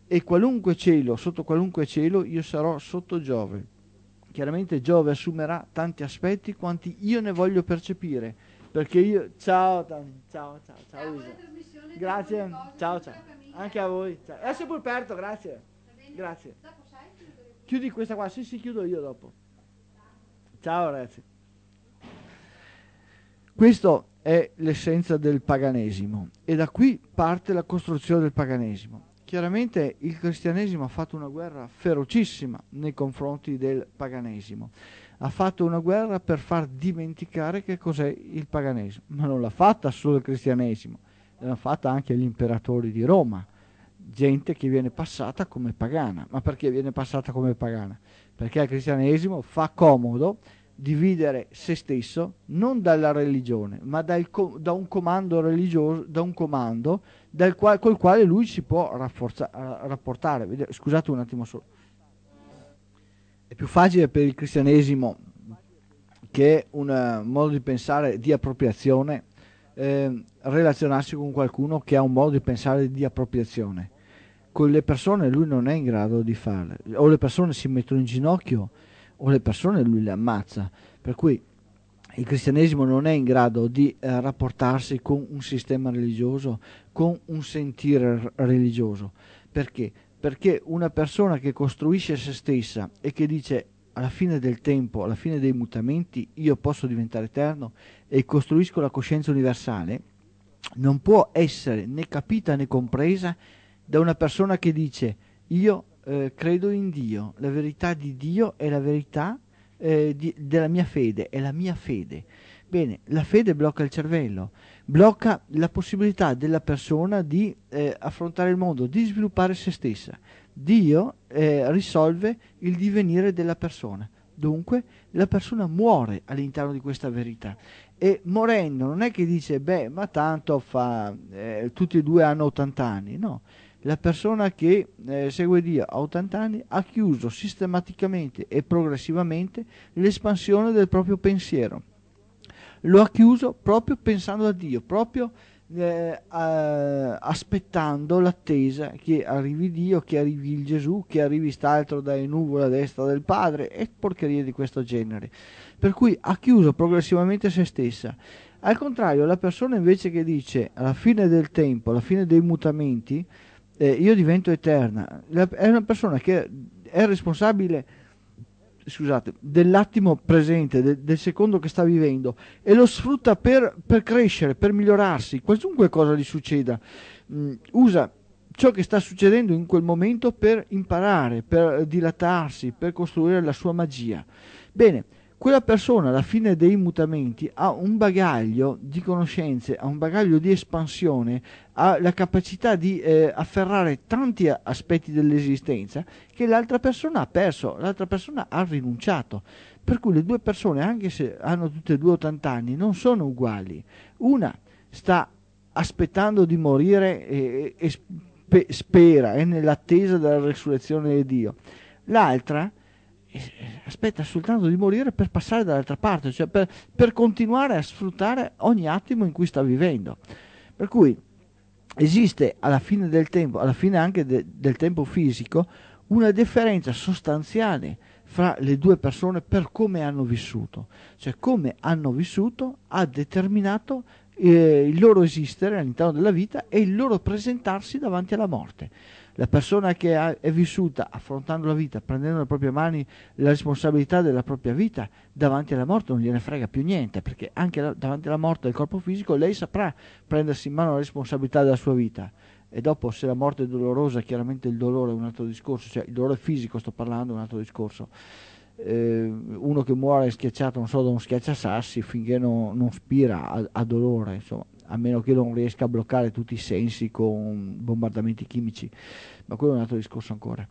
E qualunque cielo, sotto qualunque cielo, io sarò sotto Giove. Chiaramente Giove assumerà tanti aspetti quanti io ne voglio percepire, perché io... Ciao, Tani, ciao, ciao, ciao. Isa. Grazie, ciao, ciao. Anche a voi. Ciao. Adesso Pulperto, grazie. Grazie. Chiudi questa qua, sì sì chiudo io dopo. Ciao ragazzi. Questo è l'essenza del paganesimo e da qui parte la costruzione del paganesimo. Chiaramente il cristianesimo ha fatto una guerra ferocissima nei confronti del paganesimo. Ha fatto una guerra per far dimenticare che cos'è il paganesimo, ma non l'ha fatta solo il cristianesimo, l'hanno fatta anche gli imperatori di Roma gente che viene passata come pagana. Ma perché viene passata come pagana? Perché al cristianesimo fa comodo dividere se stesso non dalla religione, ma dal, da un comando religioso, da un comando dal qual, col quale lui si può rapportare. Scusate un attimo solo. È più facile per il cristianesimo che un eh, modo di pensare di appropriazione eh, relazionarsi con qualcuno che ha un modo di pensare di appropriazione con le persone lui non è in grado di farle, o le persone si mettono in ginocchio o le persone lui le ammazza, per cui il cristianesimo non è in grado di eh, rapportarsi con un sistema religioso, con un sentire religioso. Perché? Perché una persona che costruisce se stessa e che dice alla fine del tempo, alla fine dei mutamenti, io posso diventare eterno e costruisco la coscienza universale, non può essere né capita né compresa da una persona che dice io eh, credo in Dio, la verità di Dio è la verità eh, di, della mia fede, è la mia fede. Bene, la fede blocca il cervello, blocca la possibilità della persona di eh, affrontare il mondo, di sviluppare se stessa. Dio eh, risolve il divenire della persona. Dunque la persona muore all'interno di questa verità e morendo non è che dice beh ma tanto fa eh, tutti e due hanno 80 anni, no, la persona che eh, segue Dio a 80 anni ha chiuso sistematicamente e progressivamente l'espansione del proprio pensiero. Lo ha chiuso proprio pensando a Dio, proprio eh, a, aspettando l'attesa che arrivi Dio, che arrivi il Gesù, che arrivi st'altro dalle nuvole a destra del Padre e porcherie di questo genere. Per cui ha chiuso progressivamente se stessa. Al contrario, la persona invece che dice alla fine del tempo, alla fine dei mutamenti, eh, io divento eterna, La, è una persona che è responsabile scusate, dell'attimo presente, de, del secondo che sta vivendo e lo sfrutta per, per crescere, per migliorarsi, qualunque cosa gli succeda. Mm, usa ciò che sta succedendo in quel momento per imparare, per dilatarsi, per costruire la sua magia. Bene, quella persona alla fine dei mutamenti ha un bagaglio di conoscenze, ha un bagaglio di espansione, ha la capacità di eh, afferrare tanti aspetti dell'esistenza che l'altra persona ha perso, l'altra persona ha rinunciato. Per cui le due persone, anche se hanno tutte e due 80 anni, non sono uguali. Una sta aspettando di morire e, e spe, spera, è nell'attesa della resurrezione di Dio. L'altra aspetta soltanto di morire per passare dall'altra parte, cioè per, per continuare a sfruttare ogni attimo in cui sta vivendo. Per cui esiste alla fine del tempo, alla fine anche de, del tempo fisico, una differenza sostanziale fra le due persone per come hanno vissuto, cioè come hanno vissuto ha determinato eh, il loro esistere all'interno della vita e il loro presentarsi davanti alla morte. La persona che ha, è vissuta affrontando la vita, prendendo le proprie mani la responsabilità della propria vita, davanti alla morte non gliene frega più niente, perché anche la, davanti alla morte del corpo fisico lei saprà prendersi in mano la responsabilità della sua vita. E dopo se la morte è dolorosa, chiaramente il dolore è un altro discorso, cioè il dolore fisico sto parlando è un altro discorso ehm, uno che muore schiacciato, non so, da uno schiacciasassi finché no, non spira a, a dolore, insomma, a meno che non riesca a bloccare tutti i sensi con bombardamenti chimici, ma quello è un altro discorso ancora.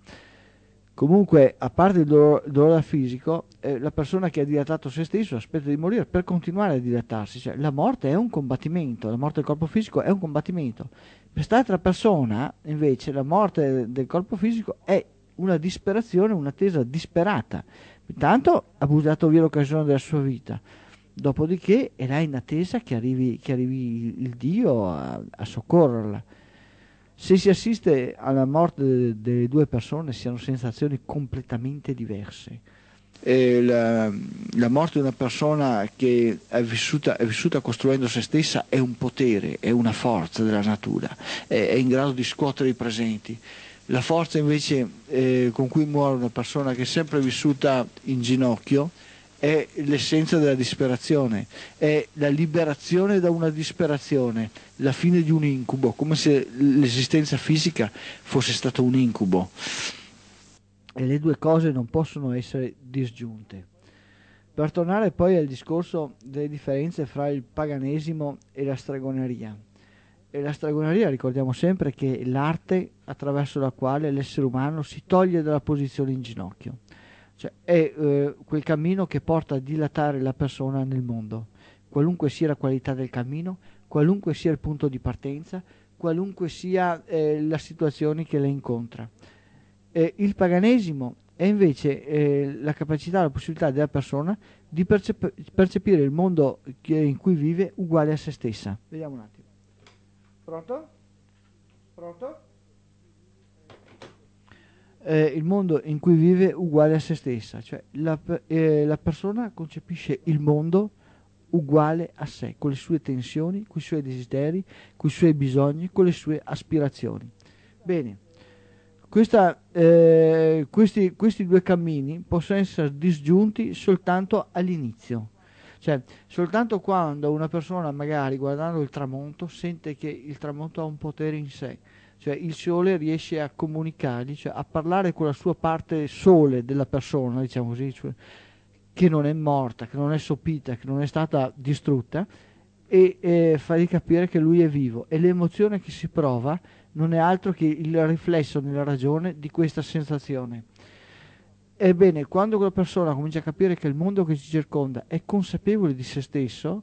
Comunque, a parte il dolore, il dolore fisico, eh, la persona che ha dilatato se stesso aspetta di morire per continuare a dilatarsi. Cioè, la morte è un combattimento, la morte del corpo fisico è un combattimento. Per quest'altra persona, invece, la morte del corpo fisico è una disperazione, un'attesa disperata. Intanto ha buttato via l'occasione della sua vita Dopodiché è là in attesa che arrivi, che arrivi il Dio a, a, soccorrerla. Se si assiste alla morte delle due persone si hanno sensazioni completamente diverse. La, la, morte di una persona che è vissuta, è vissuta, costruendo se stessa è un potere, è una forza della natura, è, è in grado di scuotere i presenti. La forza invece eh, con cui muore una persona che è sempre vissuta in ginocchio, è l'essenza della disperazione, è la liberazione da una disperazione, la fine di un incubo, come se l'esistenza fisica fosse stata un incubo. E le due cose non possono essere disgiunte. Per tornare poi al discorso delle differenze fra il paganesimo e la stregoneria. E la stregoneria ricordiamo sempre che è l'arte attraverso la quale l'essere umano si toglie dalla posizione in ginocchio. Cioè, è eh, quel cammino che porta a dilatare la persona nel mondo, qualunque sia la qualità del cammino, qualunque sia il punto di partenza, qualunque sia eh, la situazione che la incontra. Eh, il paganesimo è invece eh, la capacità, la possibilità della persona di percep- percepire il mondo che, in cui vive uguale a se stessa. Vediamo un attimo. Pronto? Pronto? eh, il mondo in cui vive uguale a se stessa, cioè la, eh, la persona concepisce il mondo uguale a sé, con le sue tensioni, con i suoi desideri, con i suoi bisogni, con le sue aspirazioni. Bene, Questa, eh, questi, questi, due cammini possono essere disgiunti soltanto all'inizio, cioè soltanto quando una persona magari guardando il tramonto sente che il tramonto ha un potere in sé, cioè il sole riesce a comunicargli, cioè a parlare con la sua parte sole della persona, diciamo così, cioè, che non è morta, che non è sopita, che non è stata distrutta, e eh, fargli capire che lui è vivo. E l'emozione che si prova non è altro che il riflesso nella ragione di questa sensazione. Ebbene, quando quella persona comincia a capire che il mondo che ci circonda è consapevole di se stesso,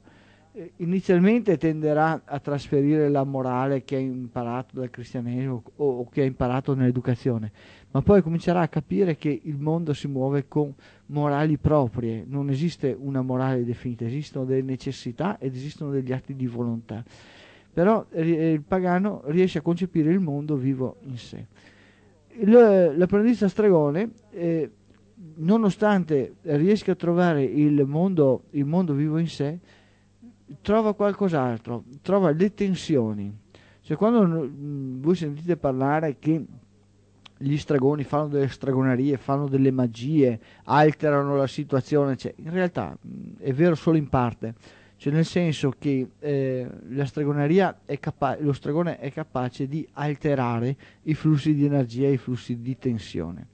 eh, inizialmente tenderà a trasferire la morale che ha imparato dal cristianesimo o, o che ha imparato nell'educazione, ma poi comincerà a capire che il mondo si muove con morali proprie, non esiste una morale definita, esistono delle necessità ed esistono degli atti di volontà. Però eh, il pagano riesce a concepire il mondo vivo in sé. L'apprendista stregone eh, nonostante riesca a trovare il mondo, il mondo, vivo in sé, trova qualcos'altro, trova le tensioni. Cioè quando mh, voi sentite parlare che gli stragoni fanno delle stragonerie, fanno delle magie, alterano la situazione, cioè, in realtà mh, è vero solo in parte, cioè nel senso che eh, la stragoneria è capa- lo stragone è capace di alterare i flussi di energia, i flussi di tensione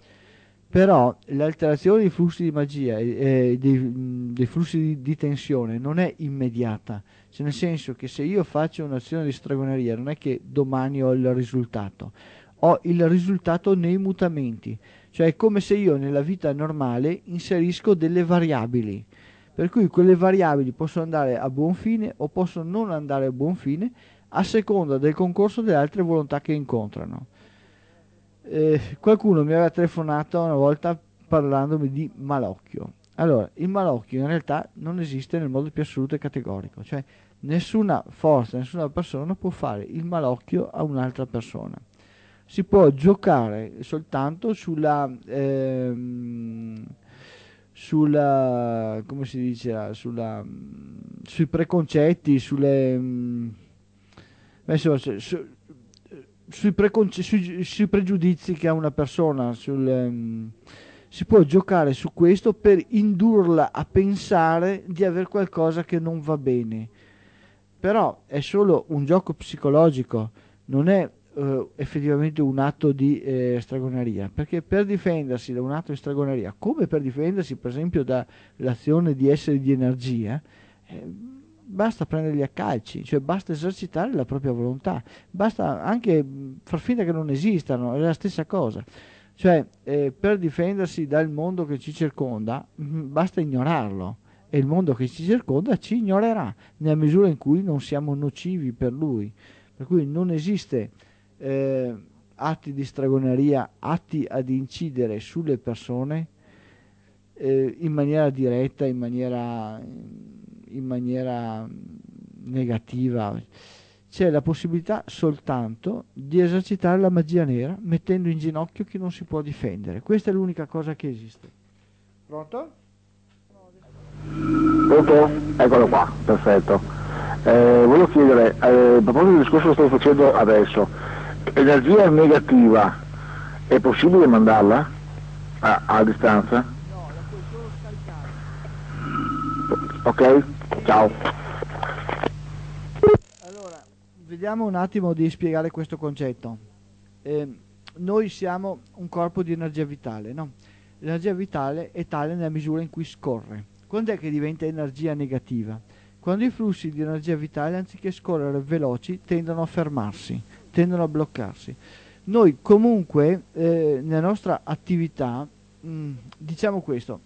però l'alterazione dei flussi di magia eh, dei, dei, flussi di, di, tensione non è immediata cioè nel senso che se io faccio un'azione di stregoneria non è che domani ho il risultato ho il risultato nei mutamenti cioè è come se io nella vita normale inserisco delle variabili per cui quelle variabili possono andare a buon fine o possono non andare a buon fine a seconda del concorso delle altre volontà che incontrano eh, qualcuno mi aveva telefonato una volta parlandomi di malocchio. Allora, il malocchio in realtà non esiste nel modo più assoluto e categorico, cioè nessuna forza, nessuna persona può fare il malocchio a un'altra persona. Si può giocare soltanto sulla, ehm, sulla come si dice, sulla, sui preconcetti, sulle... Mh, mm, insomma, su, sui, preconce- sui, sui, pregiudizi che ha una persona, sul, um, si può giocare su questo per indurla a pensare di avere qualcosa che non va bene. Però è solo un gioco psicologico, non è uh, effettivamente un atto di eh, stregoneria, perché per difendersi da un atto di stragoneria, come per difendersi per esempio dall'azione di essere di energia, eh, basta prenderli a calci, cioè basta esercitare la propria volontà, basta anche far finta che non esistano, è la stessa cosa. Cioè, eh, per difendersi dal mondo che ci circonda, basta ignorarlo e il mondo che ci circonda ci ignorerà nella misura in cui non siamo nocivi per lui. Per cui non esiste eh, atti di stregoneria, atti ad incidere sulle persone eh, in maniera diretta, in maniera in maniera mm, negativa, c'è la possibilità soltanto di esercitare la magia nera mettendo in ginocchio chi non si può difendere. Questa è l'unica cosa che esiste. Pronto? Pronto? Eccolo qua, perfetto. Eh, volevo chiedere, eh, a proposito del discorso che sto facendo adesso, energia negativa, è possibile mandarla a, a distanza? No, la puoi solo scaricare. Ok? Ciao. Allora, vediamo un attimo di spiegare questo concetto. Eh, noi siamo un corpo di energia vitale, no? L'energia vitale è tale nella misura in cui scorre. Quando è che diventa energia negativa? Quando i flussi di energia vitale, anziché scorrere veloci, tendono a fermarsi, tendono a bloccarsi. Noi comunque eh, nella nostra attività Mm, diciamo questo,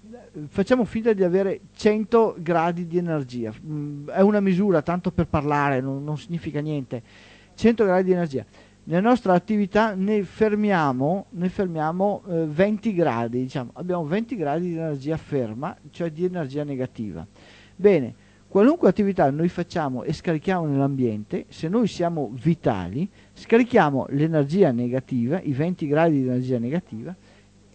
facciamo finta di avere 100 gradi di energia, mm, è una misura tanto per parlare, non, non significa niente, 100 gradi di energia nella nostra attività ne fermiamo, ne fermiamo eh, 20 gradi, diciamo, abbiamo 20 gradi di energia ferma, cioè di energia negativa. Bene, qualunque attività noi facciamo e scarichiamo nell'ambiente, se noi siamo vitali, scarichiamo l'energia negativa, i 20 gradi di energia negativa,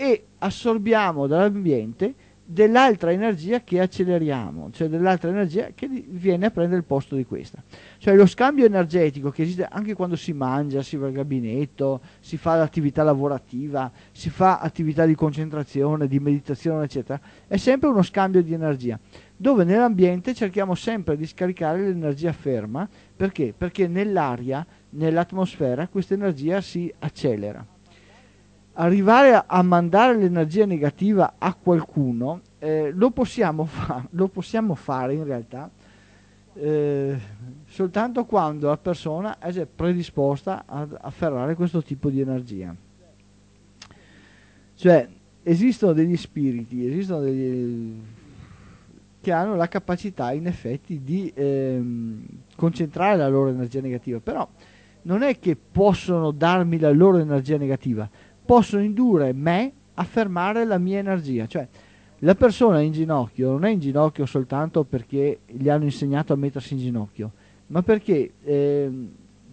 e assorbiamo dall'ambiente dell'altra energia che acceleriamo, cioè dell'altra energia che viene a prendere il posto di questa. Cioè lo scambio energetico che esiste anche quando si mangia, si va al gabinetto, si fa l'attività lavorativa, si fa attività di concentrazione, di meditazione, eccetera, è sempre uno scambio di energia, dove nell'ambiente cerchiamo sempre di scaricare l'energia ferma, perché? Perché nell'aria, nell'atmosfera, questa energia si accelera arrivare a, a mandare l'energia negativa a qualcuno, eh, lo, possiamo fa- lo, possiamo fare in realtà eh, soltanto quando la persona è predisposta ad afferrare questo tipo di energia. Cioè, esistono degli spiriti, esistono degli, che hanno la capacità in effetti di ehm, concentrare la loro energia negativa, però non è che possono darmi la loro energia negativa, possono indurre me a fermare la mia energia. Cioè, la persona in ginocchio non è in ginocchio soltanto perché gli hanno insegnato a mettersi in ginocchio, ma perché eh,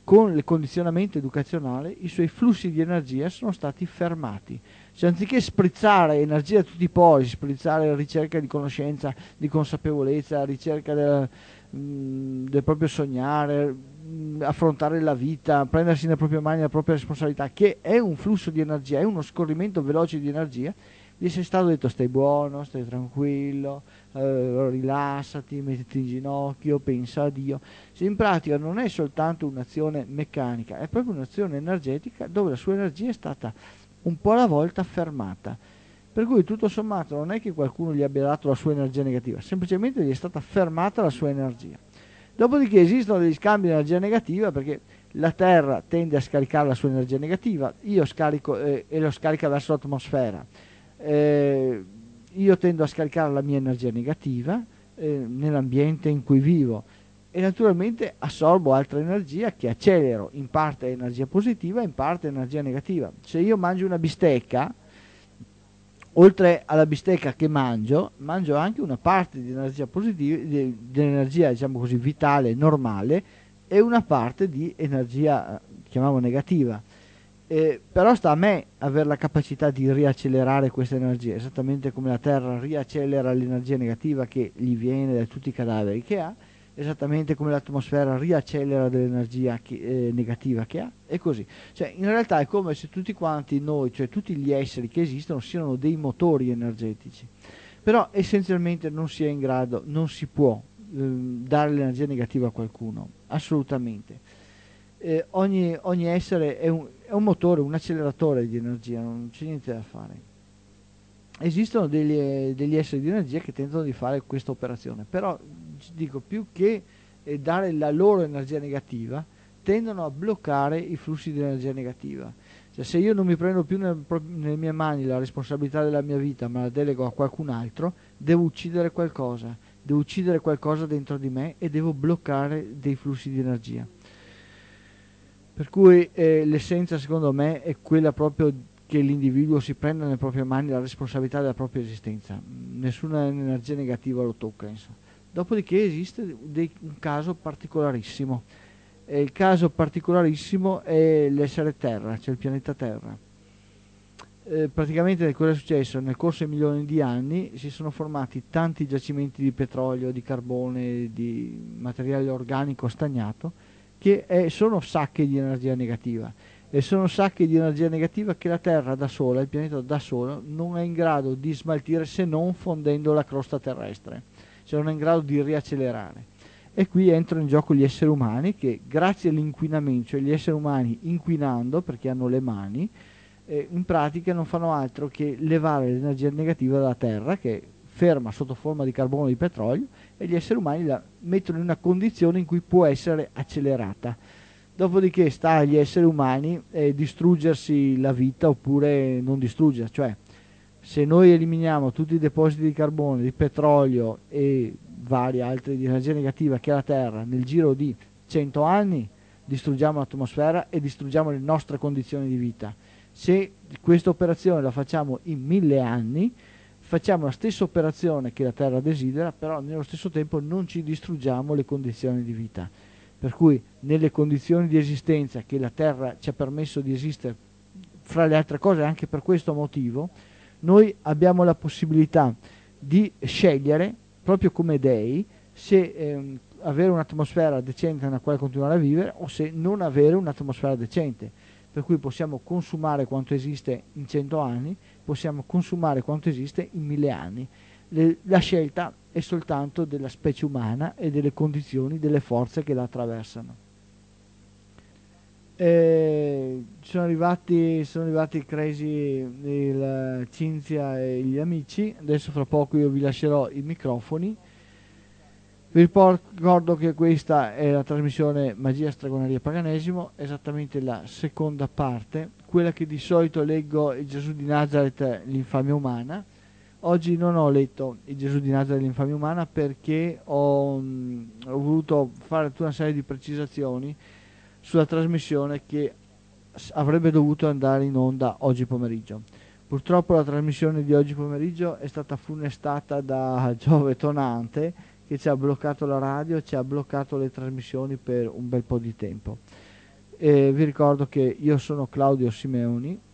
con il condizionamento educazionale i suoi flussi di energia sono stati fermati. Cioè, anziché sprizzare energia a tutti i pori, sprizzare ricerca di conoscenza, di consapevolezza, la ricerca del, mh, mm, del proprio sognare, affrontare la vita, prendersi nelle proprie mani la propria responsabilità, che è un flusso di energia, è uno scorrimento veloce di energia, di essere stato detto stai buono, stai tranquillo, eh, rilassati, mettiti in ginocchio, pensa a Dio. Se in pratica non è soltanto un'azione meccanica, è proprio un'azione energetica dove la sua energia è stata un po' alla volta fermata. Per cui tutto sommato non è che qualcuno gli abbia dato la sua energia negativa, semplicemente gli è stata fermata la sua energia. Dopodiché esistono degli scambi di energia negativa perché la Terra tende a scaricare la sua energia negativa, io scarico eh, e lo scarica verso l'atmosfera. Eh, io tendo a scaricare la mia energia negativa eh, nell'ambiente in cui vivo e naturalmente assorbo altra energia che accelero, in parte energia positiva, in parte energia negativa. Se io mangio una bistecca, oltre alla bistecca che mangio, mangio anche una parte di energia positiva, di, di energia diciamo così vitale, normale e una parte di energia eh, chiamiamo negativa. Eh, però sta a me avere la capacità di riaccelerare questa energia, esattamente come la Terra riaccelera l'energia negativa che gli viene da tutti i cadaveri che ha, esattamente come l'atmosfera riaccelera dell'energia eh, negativa che ha è così. Cioè, in realtà è come se tutti quanti noi, cioè tutti gli esseri che esistono, siano dei motori energetici. Però essenzialmente non si è in grado, non si può eh, dare l'energia negativa a qualcuno, assolutamente. Eh, ogni, ogni, essere è un, è un motore, un acceleratore di energia, non c'è niente da fare esistono degli, eh, degli, esseri di energia che tentano di fare questa operazione, però dico più che eh, dare la loro energia negativa, tendono a bloccare i flussi di energia negativa. Cioè, se io non mi prendo più nel, nelle mie mani la responsabilità della mia vita, ma la delego a qualcun altro, devo uccidere qualcosa, devo uccidere qualcosa dentro di me e devo bloccare dei flussi di energia. Per cui eh, l'essenza secondo me è quella proprio che l'individuo si prenda nelle proprie mani la responsabilità della propria esistenza. Nessuna energia negativa lo tocca, insomma. Dopodiché esiste dei, un caso particolarissimo. E il caso particolarissimo è l'essere Terra, cioè il pianeta Terra. Eh, praticamente cosa è successo? Nel corso di milioni di anni si sono formati tanti giacimenti di petrolio, di carbone, di materiale organico stagnato, che è, sono sacche di energia negativa. E sono sacche di energia negativa che la Terra da sola, il pianeta da solo, non è in grado di smaltire se non fondendo la crosta terrestre cioè non è in grado di riaccelerare. E qui entrano in gioco gli esseri umani che grazie all'inquinamento, cioè gli esseri umani inquinando perché hanno le mani, eh, in pratica non fanno altro che levare l'energia negativa dalla Terra che ferma sotto forma di carbono e di petrolio e gli esseri umani la mettono in una condizione in cui può essere accelerata. Dopodiché sta agli esseri umani eh, distruggersi la vita oppure non distruggersi, cioè se noi eliminiamo tutti i depositi di carbone, di petrolio e vari altri di energia negativa che ha la Terra nel giro di 100 anni, distruggiamo l'atmosfera e distruggiamo le nostre condizioni di vita. Se questa operazione la facciamo in mille anni, facciamo la stessa operazione che la Terra desidera, però nello stesso tempo non ci distruggiamo le condizioni di vita. Per cui nelle condizioni di esistenza che la Terra ci ha permesso di esistere, fra le altre cose anche per questo motivo, noi abbiamo la possibilità di scegliere, proprio come dei, se ehm, avere un'atmosfera decente nella quale continuare a vivere o se non avere un'atmosfera decente. Per cui possiamo consumare quanto esiste in 100 anni, possiamo consumare quanto esiste in 1000 anni. Le, la scelta è soltanto della specie umana e delle condizioni, delle forze che la attraversano. Eh, sono, arrivati, sono arrivati Crazy, il Cinzia e gli amici. Adesso fra poco io vi lascerò i microfoni. Vi ricordo che questa è la trasmissione Magia Stragoneria Paganesimo, esattamente la seconda parte, quella che di solito leggo il Gesù di Nazareth, l'infamia umana. Oggi non ho letto il Gesù di Nazareth, l'infamia umana perché ho, mh, mm, ho voluto fare tutta una serie di precisazioni sulla trasmissione che avrebbe dovuto andare in onda oggi pomeriggio. Purtroppo la trasmissione di oggi pomeriggio è stata funestata da <laughs> Giove Tonante che ci ha bloccato la radio, ci ha bloccato le trasmissioni per un bel po' di tempo. E vi ricordo che io sono Claudio Simeoni,